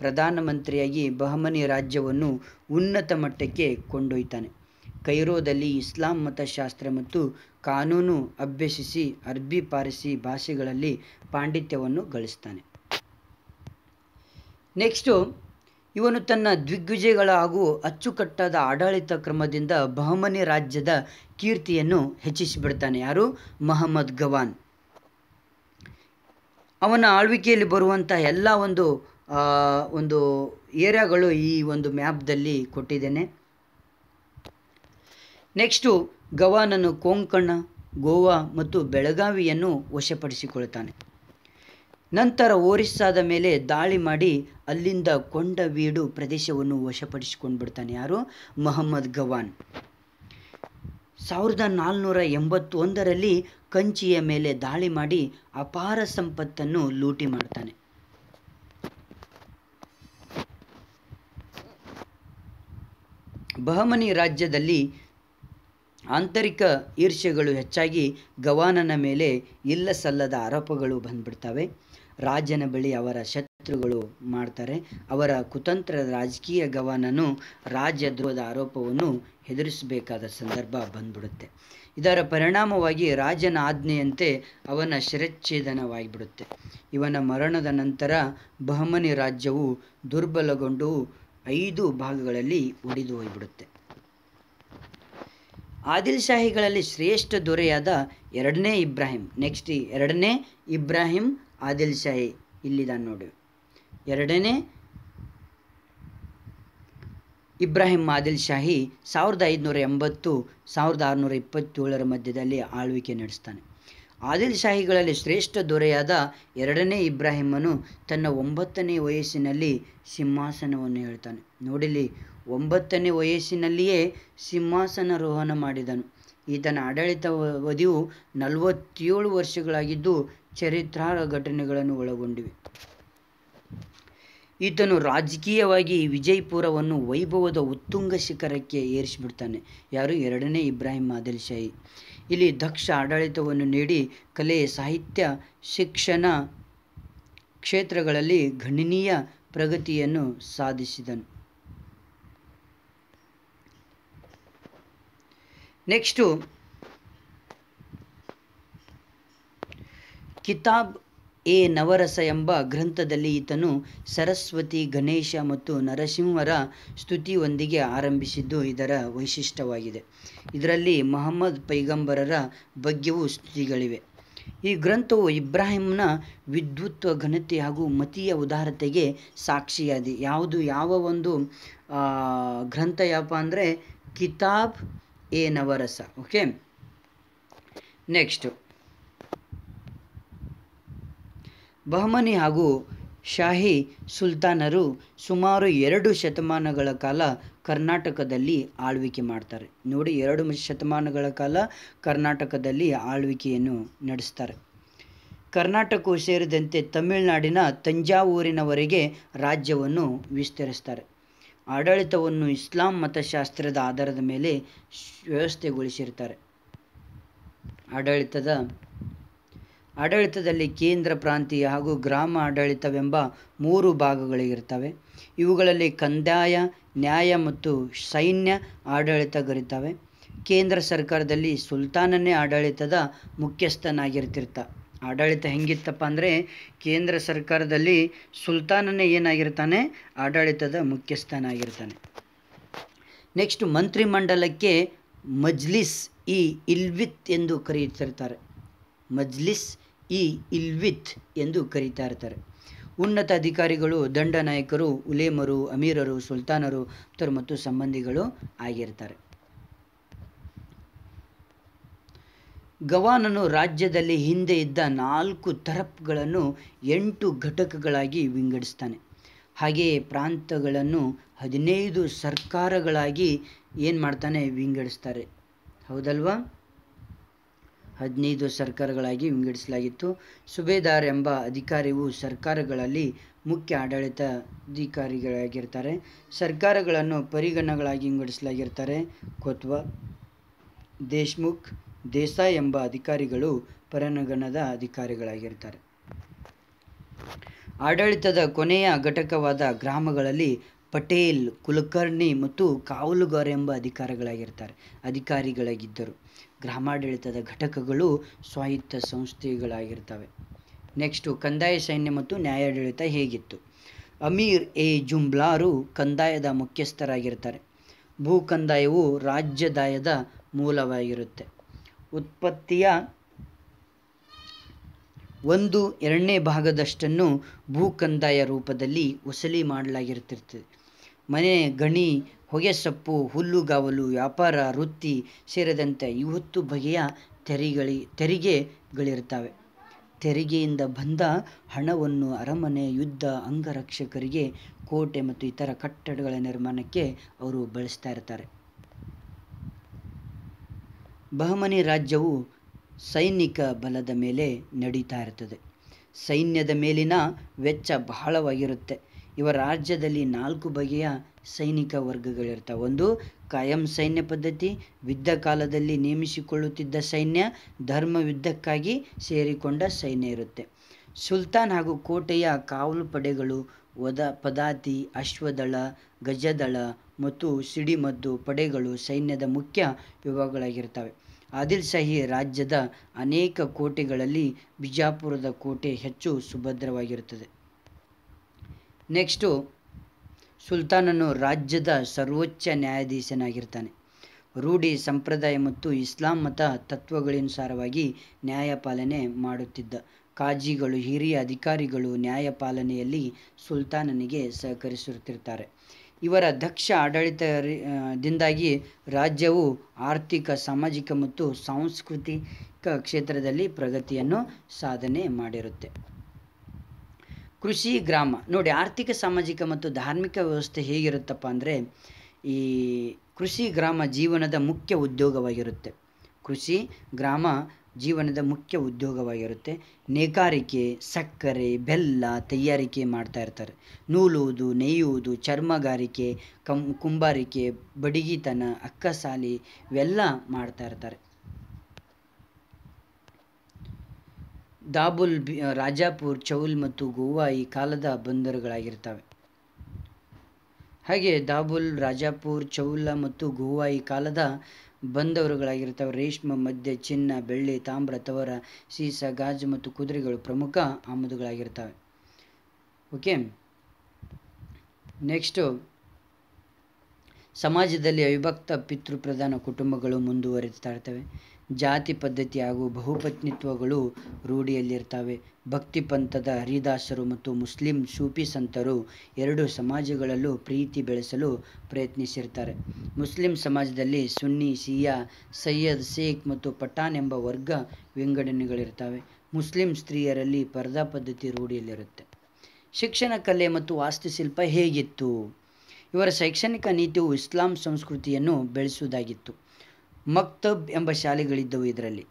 ಪ್ರಧಾನಮಂತ್ರಿಯಾಗಿ ಬಹಮನಿ ರಾಜ್ಯವನ್ನು ಉನ್ನತ ಮಟ್ಟಕ್ಕೆ ಕೊಂಡೊಯ್ತಾನೆ ಕೈರೋದಲ್ಲಿ ಇಸ್ಲಾಂ ಮತಶಾಸ್ತ್ರ ಮತ್ತು ಕಾನೂನು ಅಭ್ಯಸಿಸಿ ಅರ್ಬಿ ಪಾರಸಿ ಭಾಷೆಗಳಲ್ಲಿ ಪಾಂಡಿತ್ಯವನ್ನು ಗಳಿಸ್ತಾನೆ ನೆಕ್ಸ್ಟು ಇವನು ತನ್ನ ದಿಗ್ವಿಜಯಗಳ ಹಾಗೂ ಅಚ್ಚುಕಟ್ಟಾದ ಆಡಳಿತ ಕ್ರಮದಿಂದ ಬಹಮನಿ ರಾಜ್ಯದ ಕೀರ್ತಿಯನ್ನು ಹೆಚ್ಚಿಸಿಬಿಡ್ತಾನೆ ಯಾರು ಮಹಮ್ಮದ್ ಗವಾನ್ ಅವನ ಆಳ್ವಿಕೆಯಲ್ಲಿ ಬರುವಂಥ ಎಲ್ಲ ಒಂದು ಒಂದು ಏರಿಯಾಗಳು ಈ ಒಂದು ಮ್ಯಾಪ್ದಲ್ಲಿ ಕೊಟ್ಟಿದ್ದೇನೆ ನೆಕ್ಸ್ಟು ಗವಾನನು ಕೊಂಕಣ ಗೋವಾ ಮತ್ತು ಬೆಳಗಾವಿಯನ್ನು ವಶಪಡಿಸಿಕೊಳ್ತಾನೆ ನಂತರ ಓರಿಸ್ಸಾದ ಮೇಲೆ ದಾಳಿ ಮಾಡಿ ಅಲ್ಲಿಂದ ಕೊಂಡವೀಡು ಪ್ರದೇಶವನ್ನು ವಶಪಡಿಸಿಕೊಂಡು ಬಿಡ್ತಾನೆ ಯಾರು ಮೊಹಮ್ಮದ್ ಗವಾನ್ ಸಾವಿರದ ನಾಲ್ನೂರ ಎಂಬತ್ತೊಂದರಲ್ಲಿ ಕಂಚಿಯ ಮೇಲೆ ದಾಳಿ ಮಾಡಿ ಅಪಾರ ಸಂಪತ್ತನ್ನು ಲೂಟಿ ಮಾಡ್ತಾನೆ ಬಹಮನಿ ರಾಜ್ಯದಲ್ಲಿ ಆಂತರಿಕ ಈರ್ಷ್ಯಗಳು ಹೆಚ್ಚಾಗಿ ಗವಾನನ ಮೇಲೆ ಇಲ್ಲ ಸಲ್ಲದ ಆರೋಪಗಳು ಬಂದ್ಬಿಡ್ತವೆ ರಾಜನ ಬಳಿ ಅವರ ಶತ್ರುಗಳು ಮಾಡ್ತಾರೆ ಅವರ ಕುತಂತ್ರ ರಾಜಕೀಯ ಗವಾನನು ರಾಜದ್ರೋಹದ ಆರೋಪವನ್ನು ಹೆದರಿಸಬೇಕಾದ ಸಂದರ್ಭ ಬಂದ್ಬಿಡುತ್ತೆ ಇದರ ಪರಿಣಾಮವಾಗಿ ರಾಜನ ಆಜ್ಞೆಯಂತೆ ಅವನ ಶಿರಚ್ಛೇದನವಾಗಿಬಿಡುತ್ತೆ ಇವನ ಮರಣದ ನಂತರ ಬಹಮನಿ ರಾಜ್ಯವು ದುರ್ಬಲಗೊಂಡು ಐದು ಭಾಗಗಳಲ್ಲಿ ಒಡೆದು ಹೋಗ್ಬಿಡುತ್ತೆ ಆದಿಲ್ಶಾಹಿಗಳಲ್ಲಿ ಶ್ರೇಷ್ಠ ದೊರೆಯಾದ ಎರಡನೇ ಇಬ್ರಾಹಿಂ ನೆಕ್ಸ್ಟ್ ಎರಡನೇ ಇಬ್ರಾಹಿಂ ಆದಿಲ್ ಶಾಹಿ ಇಲ್ಲಿದ್ದಾನೆ ನೋಡಿ ಎರಡನೇ ಇಬ್ರಾಹಿಂ ಆದಿಲ್ ಶಾಹಿ ಸಾವಿರದ ಐದುನೂರ ಎಂಬತ್ತು ಸಾವಿರದ ಆರುನೂರ ಇಪ್ಪತ್ತೇಳರ ಮಧ್ಯದಲ್ಲಿ ಆಳ್ವಿಕೆ ನಡೆಸ್ತಾನೆ ಆದಿಲ್ ಶಾಹಿಗಳಲ್ಲಿ ಶ್ರೇಷ್ಠ ದೊರೆಯಾದ ಎರಡನೇ ಇಬ್ರಾಹಿಮನು ತನ್ನ ಒಂಬತ್ತನೇ ವಯಸ್ಸಿನಲ್ಲಿ ಸಿಂಹಾಸನವನ್ನು ಹೇಳ್ತಾನೆ ನೋಡಿಲಿ ಒಂಬತ್ತನೇ ವಯಸ್ಸಿನಲ್ಲಿಯೇ ಸಿಂಹಾಸನ ರೋಹಣ ಮಾಡಿದನು ಈತನ ಅವಧಿಯು ನಲವತ್ತೇಳು ವರ್ಷಗಳಾಗಿದ್ದು ಚರಿತ್ರಾರ ಘಟನೆಗಳನ್ನು ಒಳಗೊಂಡಿವೆ ಈತನು ರಾಜಕೀಯವಾಗಿ ವಿಜಯಪುರವನ್ನು ವೈಭವದ ಉತ್ತುಂಗ ಶಿಖರಕ್ಕೆ ಏರಿಸಿಬಿಡ್ತಾನೆ ಯಾರು ಎರಡನೇ ಇಬ್ರಾಹಿಂ ಶಾಹಿ ಇಲ್ಲಿ ದಕ್ಷ ಆಡಳಿತವನ್ನು ನೀಡಿ ಕಲೆ ಸಾಹಿತ್ಯ ಶಿಕ್ಷಣ ಕ್ಷೇತ್ರಗಳಲ್ಲಿ ಗಣನೀಯ ಪ್ರಗತಿಯನ್ನು ಸಾಧಿಸಿದನು ನೆಕ್ಸ್ಟು ಕಿತಾಬ್ ಎ ನವರಸ ಎಂಬ ಗ್ರಂಥದಲ್ಲಿ ಈತನು ಸರಸ್ವತಿ ಗಣೇಶ ಮತ್ತು ನರಸಿಂಹರ ಸ್ತುತಿಯೊಂದಿಗೆ ಆರಂಭಿಸಿದ್ದು ಇದರ ವೈಶಿಷ್ಟ್ಯವಾಗಿದೆ ಇದರಲ್ಲಿ ಮಹಮ್ಮದ್ ಪೈಗಂಬರರ ಬಗ್ಗೆಯೂ ಸ್ತುತಿಗಳಿವೆ ಈ ಗ್ರಂಥವು ಇಬ್ರಾಹಿಂನ ವಿದ್ವತ್ವ ಘನತೆ ಹಾಗೂ ಮತೀಯ ಉದಾರತೆಗೆ ಸಾಕ್ಷಿಯಾದಿ ಯಾವುದು ಯಾವ ಒಂದು ಗ್ರಂಥ ಯಾವ ಅಂದರೆ ಕಿತಾಬ್ ಎ ನವರಸ ಓಕೆ ನೆಕ್ಸ್ಟು ಬಹಮನಿ ಹಾಗೂ ಶಾಹಿ ಸುಲ್ತಾನರು ಸುಮಾರು ಎರಡು ಶತಮಾನಗಳ ಕಾಲ ಕರ್ನಾಟಕದಲ್ಲಿ ಆಳ್ವಿಕೆ ಮಾಡ್ತಾರೆ ನೋಡಿ ಎರಡು ಶತಮಾನಗಳ ಕಾಲ ಕರ್ನಾಟಕದಲ್ಲಿ ಆಳ್ವಿಕೆಯನ್ನು ನಡೆಸ್ತಾರೆ ಕರ್ನಾಟಕವು ಸೇರಿದಂತೆ ತಮಿಳುನಾಡಿನ ತಂಜಾವೂರಿನವರೆಗೆ ರಾಜ್ಯವನ್ನು ವಿಸ್ತರಿಸ್ತಾರೆ ಆಡಳಿತವನ್ನು ಇಸ್ಲಾಂ ಮತಶಾಸ್ತ್ರದ ಆಧಾರದ ಮೇಲೆ ವ್ಯವಸ್ಥೆಗೊಳಿಸಿರ್ತಾರೆ ಆಡಳಿತದ ಆಡಳಿತದಲ್ಲಿ ಕೇಂದ್ರ ಪ್ರಾಂತೀಯ ಹಾಗೂ ಗ್ರಾಮ ಆಡಳಿತವೆಂಬ ಮೂರು ಭಾಗಗಳಿರ್ತವೆ ಇವುಗಳಲ್ಲಿ ಕಂದಾಯ ನ್ಯಾಯ ಮತ್ತು ಸೈನ್ಯ ಆಡಳಿತಗಳಿರ್ತವೆ ಕೇಂದ್ರ ಸರ್ಕಾರದಲ್ಲಿ ಸುಲ್ತಾನನೇ ಆಡಳಿತದ ಮುಖ್ಯಸ್ಥನಾಗಿರ್ತಿರ್ತ ಆಡಳಿತ ಹೆಂಗಿತ್ತಪ್ಪ ಅಂದರೆ ಕೇಂದ್ರ ಸರ್ಕಾರದಲ್ಲಿ ಸುಲ್ತಾನನೇ ಏನಾಗಿರ್ತಾನೆ ಆಡಳಿತದ ಮುಖ್ಯಸ್ಥನಾಗಿರ್ತಾನೆ ನೆಕ್ಸ್ಟ್ ಮಂತ್ರಿಮಂಡಲಕ್ಕೆ ಮಜ್ಲಿಸ್ ಈ ಇಲ್ವಿತ್ ಎಂದು ಕರೆಯುತ್ತಿರ್ತಾರೆ ಮಜ್ಲಿಸ್ ಈ ಇಲ್ವಿತ್ ಎಂದು ಕರೀತಾ ಇರ್ತಾರೆ ಉನ್ನತ ಅಧಿಕಾರಿಗಳು ದಂಡ ನಾಯಕರು ಉಲೇಮರು ಅಮೀರರು ಸುಲ್ತಾನರು ಮತ್ತು ಸಂಬಂಧಿಗಳು ಆಗಿರ್ತಾರೆ ಗವಾನನು ರಾಜ್ಯದಲ್ಲಿ ಹಿಂದೆ ಇದ್ದ ನಾಲ್ಕು ತರಪ್ಗಳನ್ನು ಎಂಟು ಘಟಕಗಳಾಗಿ ವಿಂಗಡಿಸ್ತಾನೆ ಹಾಗೆಯೇ ಪ್ರಾಂತಗಳನ್ನು ಹದಿನೈದು ಸರ್ಕಾರಗಳಾಗಿ ಏನು ಮಾಡ್ತಾನೆ ವಿಂಗಡಿಸ್ತಾರೆ ಹೌದಲ್ವಾ ಹದಿನೈದು ಸರ್ಕಾರಗಳಾಗಿ ವಿಂಗಡಿಸಲಾಗಿತ್ತು ಸುಬೇದಾರ್ ಎಂಬ ಅಧಿಕಾರಿಯು ಸರ್ಕಾರಗಳಲ್ಲಿ ಮುಖ್ಯ ಆಡಳಿತಾಧಿಕಾರಿಗಳಾಗಿರ್ತಾರೆ ಸರ್ಕಾರಗಳನ್ನು ಪರಿಗಣಗಳಾಗಿ ವಿಂಗಡಿಸಲಾಗಿರ್ತಾರೆ ಕೊತ್ವ ದೇಶ್ಮುಖ್ ದೇಸಾ ಎಂಬ ಅಧಿಕಾರಿಗಳು ಪರನಗಣದ ಅಧಿಕಾರಿಗಳಾಗಿರ್ತಾರೆ ಆಡಳಿತದ ಕೊನೆಯ ಘಟಕವಾದ ಗ್ರಾಮಗಳಲ್ಲಿ ಪಟೇಲ್ ಕುಲಕರ್ಣಿ ಮತ್ತು ಕಾವಲುಗಾರ ಎಂಬ ಅಧಿಕಾರಿಗಳಾಗಿರ್ತಾರೆ ಅಧಿಕಾರಿಗಳಾಗಿದ್ದರು ಗ್ರಾಮಾಡಳಿತದ ಘಟಕಗಳು ಸ್ವಾಯತ್ತ ಸಂಸ್ಥೆಗಳಾಗಿರ್ತವೆ ನೆಕ್ಸ್ಟು ಕಂದಾಯ ಸೈನ್ಯ ಮತ್ತು ನ್ಯಾಯಾಡಳಿತ ಹೇಗಿತ್ತು ಅಮೀರ್ ಎ ಜುಂಬ್ಲಾರು ಕಂದಾಯದ ಮುಖ್ಯಸ್ಥರಾಗಿರ್ತಾರೆ ಭೂ ಕಂದಾಯವು ರಾಜ್ಯದಾಯದ ಮೂಲವಾಗಿರುತ್ತೆ ಉತ್ಪತ್ತಿಯ ಒಂದು ಎರಡನೇ ಭಾಗದಷ್ಟನ್ನು ಭೂ ಕಂದಾಯ ರೂಪದಲ್ಲಿ ವಸೂಲಿ ಮಾಡಲಾಗಿರ್ತಿರ್ತದೆ ಮನೆ ಗಣಿ ಹೊಗೆಸೊಪ್ಪು ಹುಲ್ಲುಗಾವಲು ವ್ಯಾಪಾರ ವೃತ್ತಿ ಸೇರಿದಂತೆ ಇವತ್ತು ಬಗೆಯ ತೆರಿಗೆ ತೆರಿಗೆಗಳಿರ್ತವೆ ತೆರಿಗೆಯಿಂದ ಬಂದ ಹಣವನ್ನು ಅರಮನೆ ಯುದ್ಧ ಅಂಗರಕ್ಷಕರಿಗೆ ಕೋಟೆ ಮತ್ತು ಇತರ ಕಟ್ಟಡಗಳ ನಿರ್ಮಾಣಕ್ಕೆ ಅವರು ಬಳಸ್ತಾ ಇರ್ತಾರೆ ಬಹಮನಿ ರಾಜ್ಯವು ಸೈನಿಕ ಬಲದ ಮೇಲೆ ನಡೀತಾ ಇರ್ತದೆ ಸೈನ್ಯದ ಮೇಲಿನ ವೆಚ್ಚ ಬಹಳವಾಗಿರುತ್ತೆ ಇವರ ರಾಜ್ಯದಲ್ಲಿ ನಾಲ್ಕು ಬಗೆಯ ಸೈನಿಕ ವರ್ಗಗಳಿರ್ತವೆ ಒಂದು ಕಾಯಂ ಸೈನ್ಯ ಪದ್ಧತಿ ಯುದ್ಧ ಕಾಲದಲ್ಲಿ ನೇಮಿಸಿಕೊಳ್ಳುತ್ತಿದ್ದ ಸೈನ್ಯ ಧರ್ಮ ಯುದ್ಧಕ್ಕಾಗಿ ಸೇರಿಕೊಂಡ ಸೈನ್ಯ ಇರುತ್ತೆ ಸುಲ್ತಾನ್ ಹಾಗೂ ಕೋಟೆಯ ಕಾವಲು ಪಡೆಗಳು ವದ ಪದಾತಿ ಅಶ್ವದಳ ಗಜದಳ ಮತ್ತು ಸಿಡಿಮದ್ದು ಪಡೆಗಳು ಸೈನ್ಯದ ಮುಖ್ಯ ವಿಭಾಗಗಳಾಗಿರ್ತವೆ ಆದಿಲ್ ಶಾಹಿ ರಾಜ್ಯದ ಅನೇಕ ಕೋಟೆಗಳಲ್ಲಿ ಬಿಜಾಪುರದ ಕೋಟೆ ಹೆಚ್ಚು ಸುಭದ್ರವಾಗಿರುತ್ತದೆ ನೆಕ್ಸ್ಟು ಸುಲ್ತಾನನು ರಾಜ್ಯದ ಸರ್ವೋಚ್ಚ ನ್ಯಾಯಾಧೀಶನಾಗಿರ್ತಾನೆ ರೂಢಿ ಸಂಪ್ರದಾಯ ಮತ್ತು ಇಸ್ಲಾಂ ಮತ ತತ್ವಗಳನುಸಾರವಾಗಿ ನ್ಯಾಯಪಾಲನೆ ಮಾಡುತ್ತಿದ್ದ ಕಾಜಿಗಳು ಹಿರಿಯ ಅಧಿಕಾರಿಗಳು ನ್ಯಾಯಪಾಲನೆಯಲ್ಲಿ ಸುಲ್ತಾನನಿಗೆ ಸಹಕರಿಸುತ್ತಿರ್ತಾರೆ ಇವರ ದಕ್ಷ ಆಡಳಿತದಿಂದಾಗಿ ರಾಜ್ಯವು ಆರ್ಥಿಕ ಸಾಮಾಜಿಕ ಮತ್ತು ಸಾಂಸ್ಕೃತಿಕ ಕ್ಷೇತ್ರದಲ್ಲಿ ಪ್ರಗತಿಯನ್ನು ಸಾಧನೆ ಮಾಡಿರುತ್ತೆ ಕೃಷಿ ಗ್ರಾಮ ನೋಡಿ ಆರ್ಥಿಕ ಸಾಮಾಜಿಕ ಮತ್ತು ಧಾರ್ಮಿಕ ವ್ಯವಸ್ಥೆ ಹೇಗಿರುತ್ತಪ್ಪ ಅಂದರೆ ಈ ಕೃಷಿ ಗ್ರಾಮ ಜೀವನದ ಮುಖ್ಯ ಉದ್ಯೋಗವಾಗಿರುತ್ತೆ ಕೃಷಿ ಗ್ರಾಮ ಜೀವನದ ಮುಖ್ಯ ಉದ್ಯೋಗವಾಗಿರುತ್ತೆ ನೇಕಾರಿಕೆ ಸಕ್ಕರೆ ಬೆಲ್ಲ ತಯಾರಿಕೆ ಮಾಡ್ತಾ ಇರ್ತಾರೆ ನೂಲುವುದು ನೇಯುವುದು ಚರ್ಮಗಾರಿಕೆ ಕಂ ಕುಂಬಾರಿಕೆ ಬಡಿಗಿತನ ಅಕ್ಕಸಾಲಿ ಇವೆಲ್ಲ ಮಾಡ್ತಾ ಇರ್ತಾರೆ ದಾಬುಲ್ ರಾಜಾಪುರ್ ಚೌಲ್ ಮತ್ತು ಗೋವಾ ಈ ಕಾಲದ ಬಂದರುಗಳಾಗಿರ್ತವೆ ಹಾಗೆ ದಾಬುಲ್ ರಾಜಾಪುರ್ ಚೌಲ ಮತ್ತು ಗೋವಾ ಈ ಕಾಲದ ಬಂದವರುಗಳಾಗಿರ್ತವೆ ರೇಷ್ಮ ಮದ್ಯ ಚಿನ್ನ ಬೆಳ್ಳಿ ತಾಮ್ರ ತವರ ಸೀಸ ಗಾಜು ಮತ್ತು ಕುದುರೆಗಳು ಪ್ರಮುಖ ಆಮದುಗಳಾಗಿರ್ತವೆ ಓಕೆ ನೆಕ್ಸ್ಟು ಸಮಾಜದಲ್ಲಿ ಅವಿಭಕ್ತ ಪಿತೃಪ್ರಧಾನ ಕುಟುಂಬಗಳು ಮುಂದುವರಿತಾ ಇರ್ತವೆ ಜಾತಿ ಪದ್ಧತಿ ಹಾಗೂ ಬಹುಪತ್ನಿತ್ವಗಳು ರೂಢಿಯಲ್ಲಿರ್ತವೆ ಭಕ್ತಿ ಪಂಥದ ಹರಿದಾಸರು ಮತ್ತು ಮುಸ್ಲಿಂ ಸೂಫಿ ಸಂತರು ಎರಡು ಸಮಾಜಗಳಲ್ಲೂ ಪ್ರೀತಿ ಬೆಳೆಸಲು ಪ್ರಯತ್ನಿಸಿರ್ತಾರೆ ಮುಸ್ಲಿಂ ಸಮಾಜದಲ್ಲಿ ಸುನ್ನಿ ಸಿಯಾ ಸಯ್ಯದ್ ಸೇಖ್ ಮತ್ತು ಪಠಾನ್ ಎಂಬ ವರ್ಗ ವಿಂಗಡಣೆಗಳಿರ್ತವೆ ಮುಸ್ಲಿಂ ಸ್ತ್ರೀಯರಲ್ಲಿ ಪರ್ದಾ ಪದ್ಧತಿ ರೂಢಿಯಲ್ಲಿರುತ್ತೆ ಶಿಕ್ಷಣ ಕಲೆ ಮತ್ತು ವಾಸ್ತುಶಿಲ್ಪ ಹೇಗಿತ್ತು ಇವರ ಶೈಕ್ಷಣಿಕ ನೀತಿಯು ಇಸ್ಲಾಂ ಸಂಸ್ಕೃತಿಯನ್ನು ಬೆಳೆಸುವುದಾಗಿತ್ತು ಮಕ್ತಬ್ ಎಂಬ ಶಾಲೆಗಳಿದ್ದವು ಇದರಲ್ಲಿ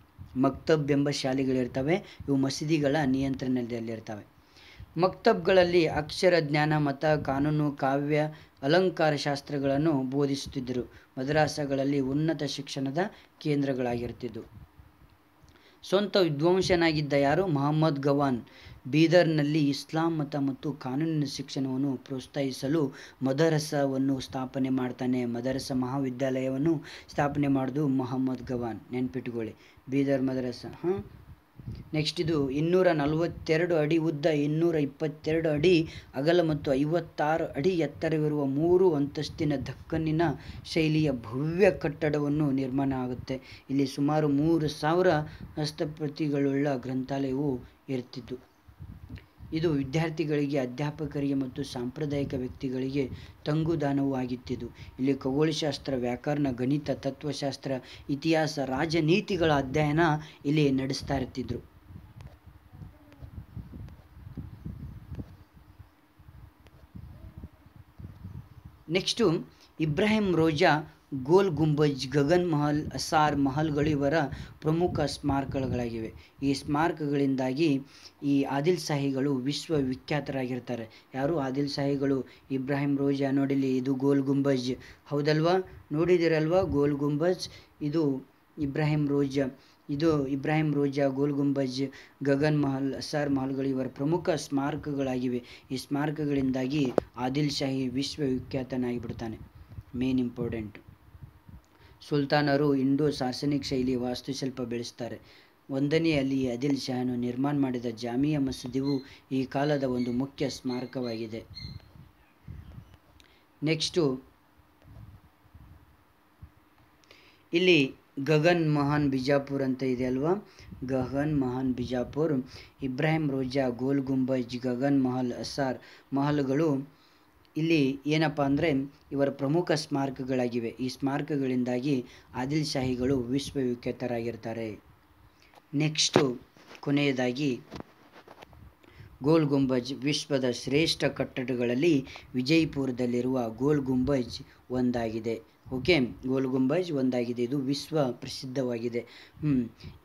ಮಕ್ತಬ್ ಎಂಬ ಶಾಲೆಗಳಿರ್ತವೆ ಇವು ಮಸೀದಿಗಳ ನಿಯಂತ್ರಣದಲ್ಲಿರ್ತವೆ ಮಕ್ತಬ್ಗಳಲ್ಲಿ ಅಕ್ಷರ ಜ್ಞಾನ ಮತ ಕಾನೂನು ಕಾವ್ಯ ಅಲಂಕಾರ ಶಾಸ್ತ್ರಗಳನ್ನು ಬೋಧಿಸುತ್ತಿದ್ದರು ಮದ್ರಾಸಗಳಲ್ಲಿ ಉನ್ನತ ಶಿಕ್ಷಣದ ಕೇಂದ್ರಗಳಾಗಿರ್ತಿದ್ದವು ಸ್ವಂತ ವಿದ್ವಾಂಸನಾಗಿದ್ದ ಯಾರು ಮಹಮ್ಮದ್ ಗವಾನ್ ಬೀದರ್ನಲ್ಲಿ ಇಸ್ಲಾಂ ಮತ ಮತ್ತು ಕಾನೂನಿನ ಶಿಕ್ಷಣವನ್ನು ಪ್ರೋತ್ಸಾಹಿಸಲು ಮದರಸವನ್ನು ಸ್ಥಾಪನೆ ಮಾಡ್ತಾನೆ ಮದರಸ ಮಹಾವಿದ್ಯಾಲಯವನ್ನು ಸ್ಥಾಪನೆ ಮಾಡೋದು ಮೊಹಮ್ಮದ್ ಗವಾನ್ ನೆನ್ಪಿಟ್ಕೊಳ್ಳಿ ಬೀದರ್ ಮದರಸ ಹಾಂ ನೆಕ್ಸ್ಟ್ ಇದು ಇನ್ನೂರ ನಲವತ್ತೆರಡು ಅಡಿ ಉದ್ದ ಇನ್ನೂರ ಇಪ್ಪತ್ತೆರಡು ಅಡಿ ಅಗಲ ಮತ್ತು ಐವತ್ತಾರು ಅಡಿ ಎತ್ತರವಿರುವ ಮೂರು ಅಂತಸ್ತಿನ ದಕ್ಕನ್ನಿನ ಶೈಲಿಯ ಭವ್ಯ ಕಟ್ಟಡವನ್ನು ನಿರ್ಮಾಣ ಆಗುತ್ತೆ ಇಲ್ಲಿ ಸುಮಾರು ಮೂರು ಸಾವಿರ ಹಸ್ತಪ್ರತಿಗಳುಳ್ಳ ಗ್ರಂಥಾಲಯವು ಇರ್ತಿತ್ತು ಇದು ವಿದ್ಯಾರ್ಥಿಗಳಿಗೆ ಅಧ್ಯಾಪಕರಿಗೆ ಮತ್ತು ಸಾಂಪ್ರದಾಯಿಕ ವ್ಯಕ್ತಿಗಳಿಗೆ ತಂಗುದಾನವೂ ಆಗಿತ್ತಿದು ಇಲ್ಲಿ ಖಗೋಳಶಾಸ್ತ್ರ ವ್ಯಾಕರಣ ಗಣಿತ ತತ್ವಶಾಸ್ತ್ರ ಇತಿಹಾಸ ರಾಜನೀತಿಗಳ ಅಧ್ಯಯನ ಇಲ್ಲಿ ನಡೆಸ್ತಾ ಇರ್ತಿದ್ರು ನೆಕ್ಸ್ಟು ಇಬ್ರಾಹಿಂ ರೋಜಾ ಗೋಲ್ ಗುಂಬಜ್ ಗಗನ್ ಮಹಲ್ ಅಸಾರ್ ಮಹಲ್ಗಳು ಇವರ ಪ್ರಮುಖ ಸ್ಮಾರಕಗಳಾಗಿವೆ ಈ ಸ್ಮಾರಕಗಳಿಂದಾಗಿ ಈ ಆದಿಲ್ ಸಾಹಿಗಳು ವಿಶ್ವವಿಖ್ಯಾತರಾಗಿರ್ತಾರೆ ಯಾರು ಆದಿಲ್ ಸಾಹಿಗಳು ಇಬ್ರಾಹಿಂ ರೋಜಾ ನೋಡಿಲಿ ಇದು ಗೋಲ್ ಗುಂಬಜ್ ಹೌದಲ್ವಾ ನೋಡಿದಿರಲ್ವಾ ಗೋಲ್ ಗುಂಬಜ್ ಇದು ಇಬ್ರಾಹಿಂ ರೋಜಾ ಇದು ಇಬ್ರಾಹಿಂ ರೋಜಾ ಗೋಲ್ ಗುಂಬಜ್ ಗಗನ್ ಮಹಲ್ ಅಸಾರ್ ಮಹಲ್ಗಳು ಇವರ ಪ್ರಮುಖ ಸ್ಮಾರಕಗಳಾಗಿವೆ ಈ ಸ್ಮಾರಕಗಳಿಂದಾಗಿ ಆದಿಲ್ ಶಾಹಿ ವಿಶ್ವವಿಖ್ಯಾತನಾಗಿಬಿಡ್ತಾನೆ ಮೇನ್ ಇಂಪಾರ್ಟೆಂಟ್ ಸುಲ್ತಾನರು ಇಂಡೋ ಸಾಸನಿಕ ಶೈಲಿ ವಾಸ್ತುಶಿಲ್ಪ ಬೆಳೆಸ್ತಾರೆ ಒಂದನೇ ಅಲಿ ಅದಿಲ್ ಶಹನು ನಿರ್ಮಾಣ ಮಾಡಿದ ಜಾಮಿಯಾ ಮಸೀದಿಯು ಈ ಕಾಲದ ಒಂದು ಮುಖ್ಯ ಸ್ಮಾರಕವಾಗಿದೆ ನೆಕ್ಸ್ಟು ಇಲ್ಲಿ ಗಗನ್ ಮಹಾನ್ ಬಿಜಾಪುರ್ ಅಂತ ಇದೆ ಅಲ್ವಾ ಗಗನ್ ಮಹಾನ್ ಬಿಜಾಪುರ್ ಇಬ್ರಾಹಿಂ ರೋಜಾ ಗೋಲ್ ಗುಂಬಜ್ ಗಗನ್ ಮಹಲ್ ಅಸಾರ್ ಮಹಲ್ಗಳು ಇಲ್ಲಿ ಏನಪ್ಪ ಅಂದರೆ ಇವರ ಪ್ರಮುಖ ಸ್ಮಾರಕಗಳಾಗಿವೆ ಈ ಸ್ಮಾರಕಗಳಿಂದಾಗಿ ಆದಿಲ್ ಶಾಹಿಗಳು ವಿಶ್ವವಿಖ್ಯಾತರಾಗಿರ್ತಾರೆ ನೆಕ್ಸ್ಟು ಕೊನೆಯದಾಗಿ ಗೋಲ್ ಗುಂಬಜ್ ವಿಶ್ವದ ಶ್ರೇಷ್ಠ ಕಟ್ಟಡಗಳಲ್ಲಿ ವಿಜಯಪುರದಲ್ಲಿರುವ ಗೋಲ್ ಗುಂಬಜ್ ಒಂದಾಗಿದೆ ಓಕೆ ಗೋಲ್ ಗುಂಬಜ್ ಒಂದಾಗಿದೆ ಇದು ವಿಶ್ವ ಪ್ರಸಿದ್ಧವಾಗಿದೆ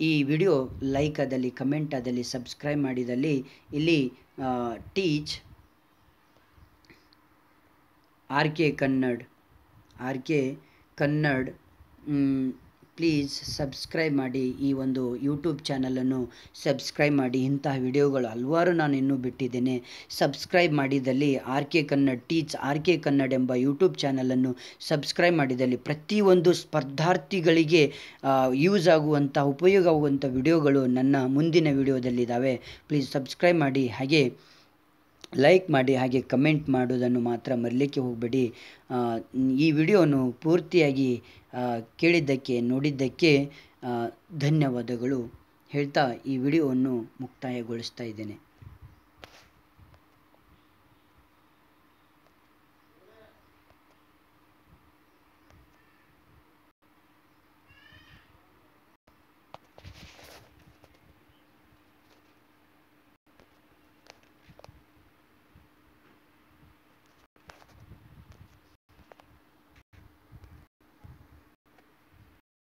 ಈ ವಿಡಿಯೋ ಲೈಕ್ ಆದಲ್ಲಿ ಕಮೆಂಟ್ ಆದಲ್ಲಿ ಸಬ್ಸ್ಕ್ರೈಬ್ ಮಾಡಿದಲ್ಲಿ ಇಲ್ಲಿ teach R K Kannada R K Kannada please subscribe ಮಾಡಿ ಈ ಒಂದು ಯೂಟ್ಯೂಬ್ ಚಾನಲನ್ನು ಸಬ್ಸ್ಕ್ರೈಬ್ ಮಾಡಿ ಇಂತಹ ವಿಡಿಯೋಗಳು ಹಲವಾರು ನಾನು ಇನ್ನೂ ಬಿಟ್ಟಿದ್ದೇನೆ ಸಬ್ಸ್ಕ್ರೈಬ್ ಮಾಡಿದಲ್ಲಿ R K Kannada teach R K Kannada ಎಂಬ ಯೂಟ್ಯೂಬ್ ಚಾನಲನ್ನು ಸಬ್ಸ್ಕ್ರೈಬ್ ಮಾಡಿದಲ್ಲಿ ಪ್ರತಿಯೊಂದು ಸ್ಪರ್ಧಾರ್ಥಿಗಳಿಗೆ ಯೂಸ್ ಆಗುವಂಥ ಉಪಯೋಗವಾಗುವಂಥ ವಿಡಿಯೋಗಳು ನನ್ನ ಮುಂದಿನ ವಿಡಿಯೋದಲ್ಲಿದ್ದಾವೆ ಪ್ಲೀಸ್ ಸಬ್ಸ್ಕ್ರೈಬ್ ಮಾಡಿ ಹಾಗೆ ಲೈಕ್ ಮಾಡಿ ಹಾಗೆ ಕಮೆಂಟ್ ಮಾಡೋದನ್ನು ಮಾತ್ರ ಮರಲಿಕ್ಕೆ ಹೋಗಬೇಡಿ ಈ ವಿಡಿಯೋವನ್ನು ಪೂರ್ತಿಯಾಗಿ ಕೇಳಿದ್ದಕ್ಕೆ ನೋಡಿದ್ದಕ್ಕೆ ಧನ್ಯವಾದಗಳು ಹೇಳ್ತಾ ಈ ವಿಡಿಯೋವನ್ನು ಮುಕ್ತಾಯಗೊಳಿಸ್ತಾ ಇದ್ದೇನೆ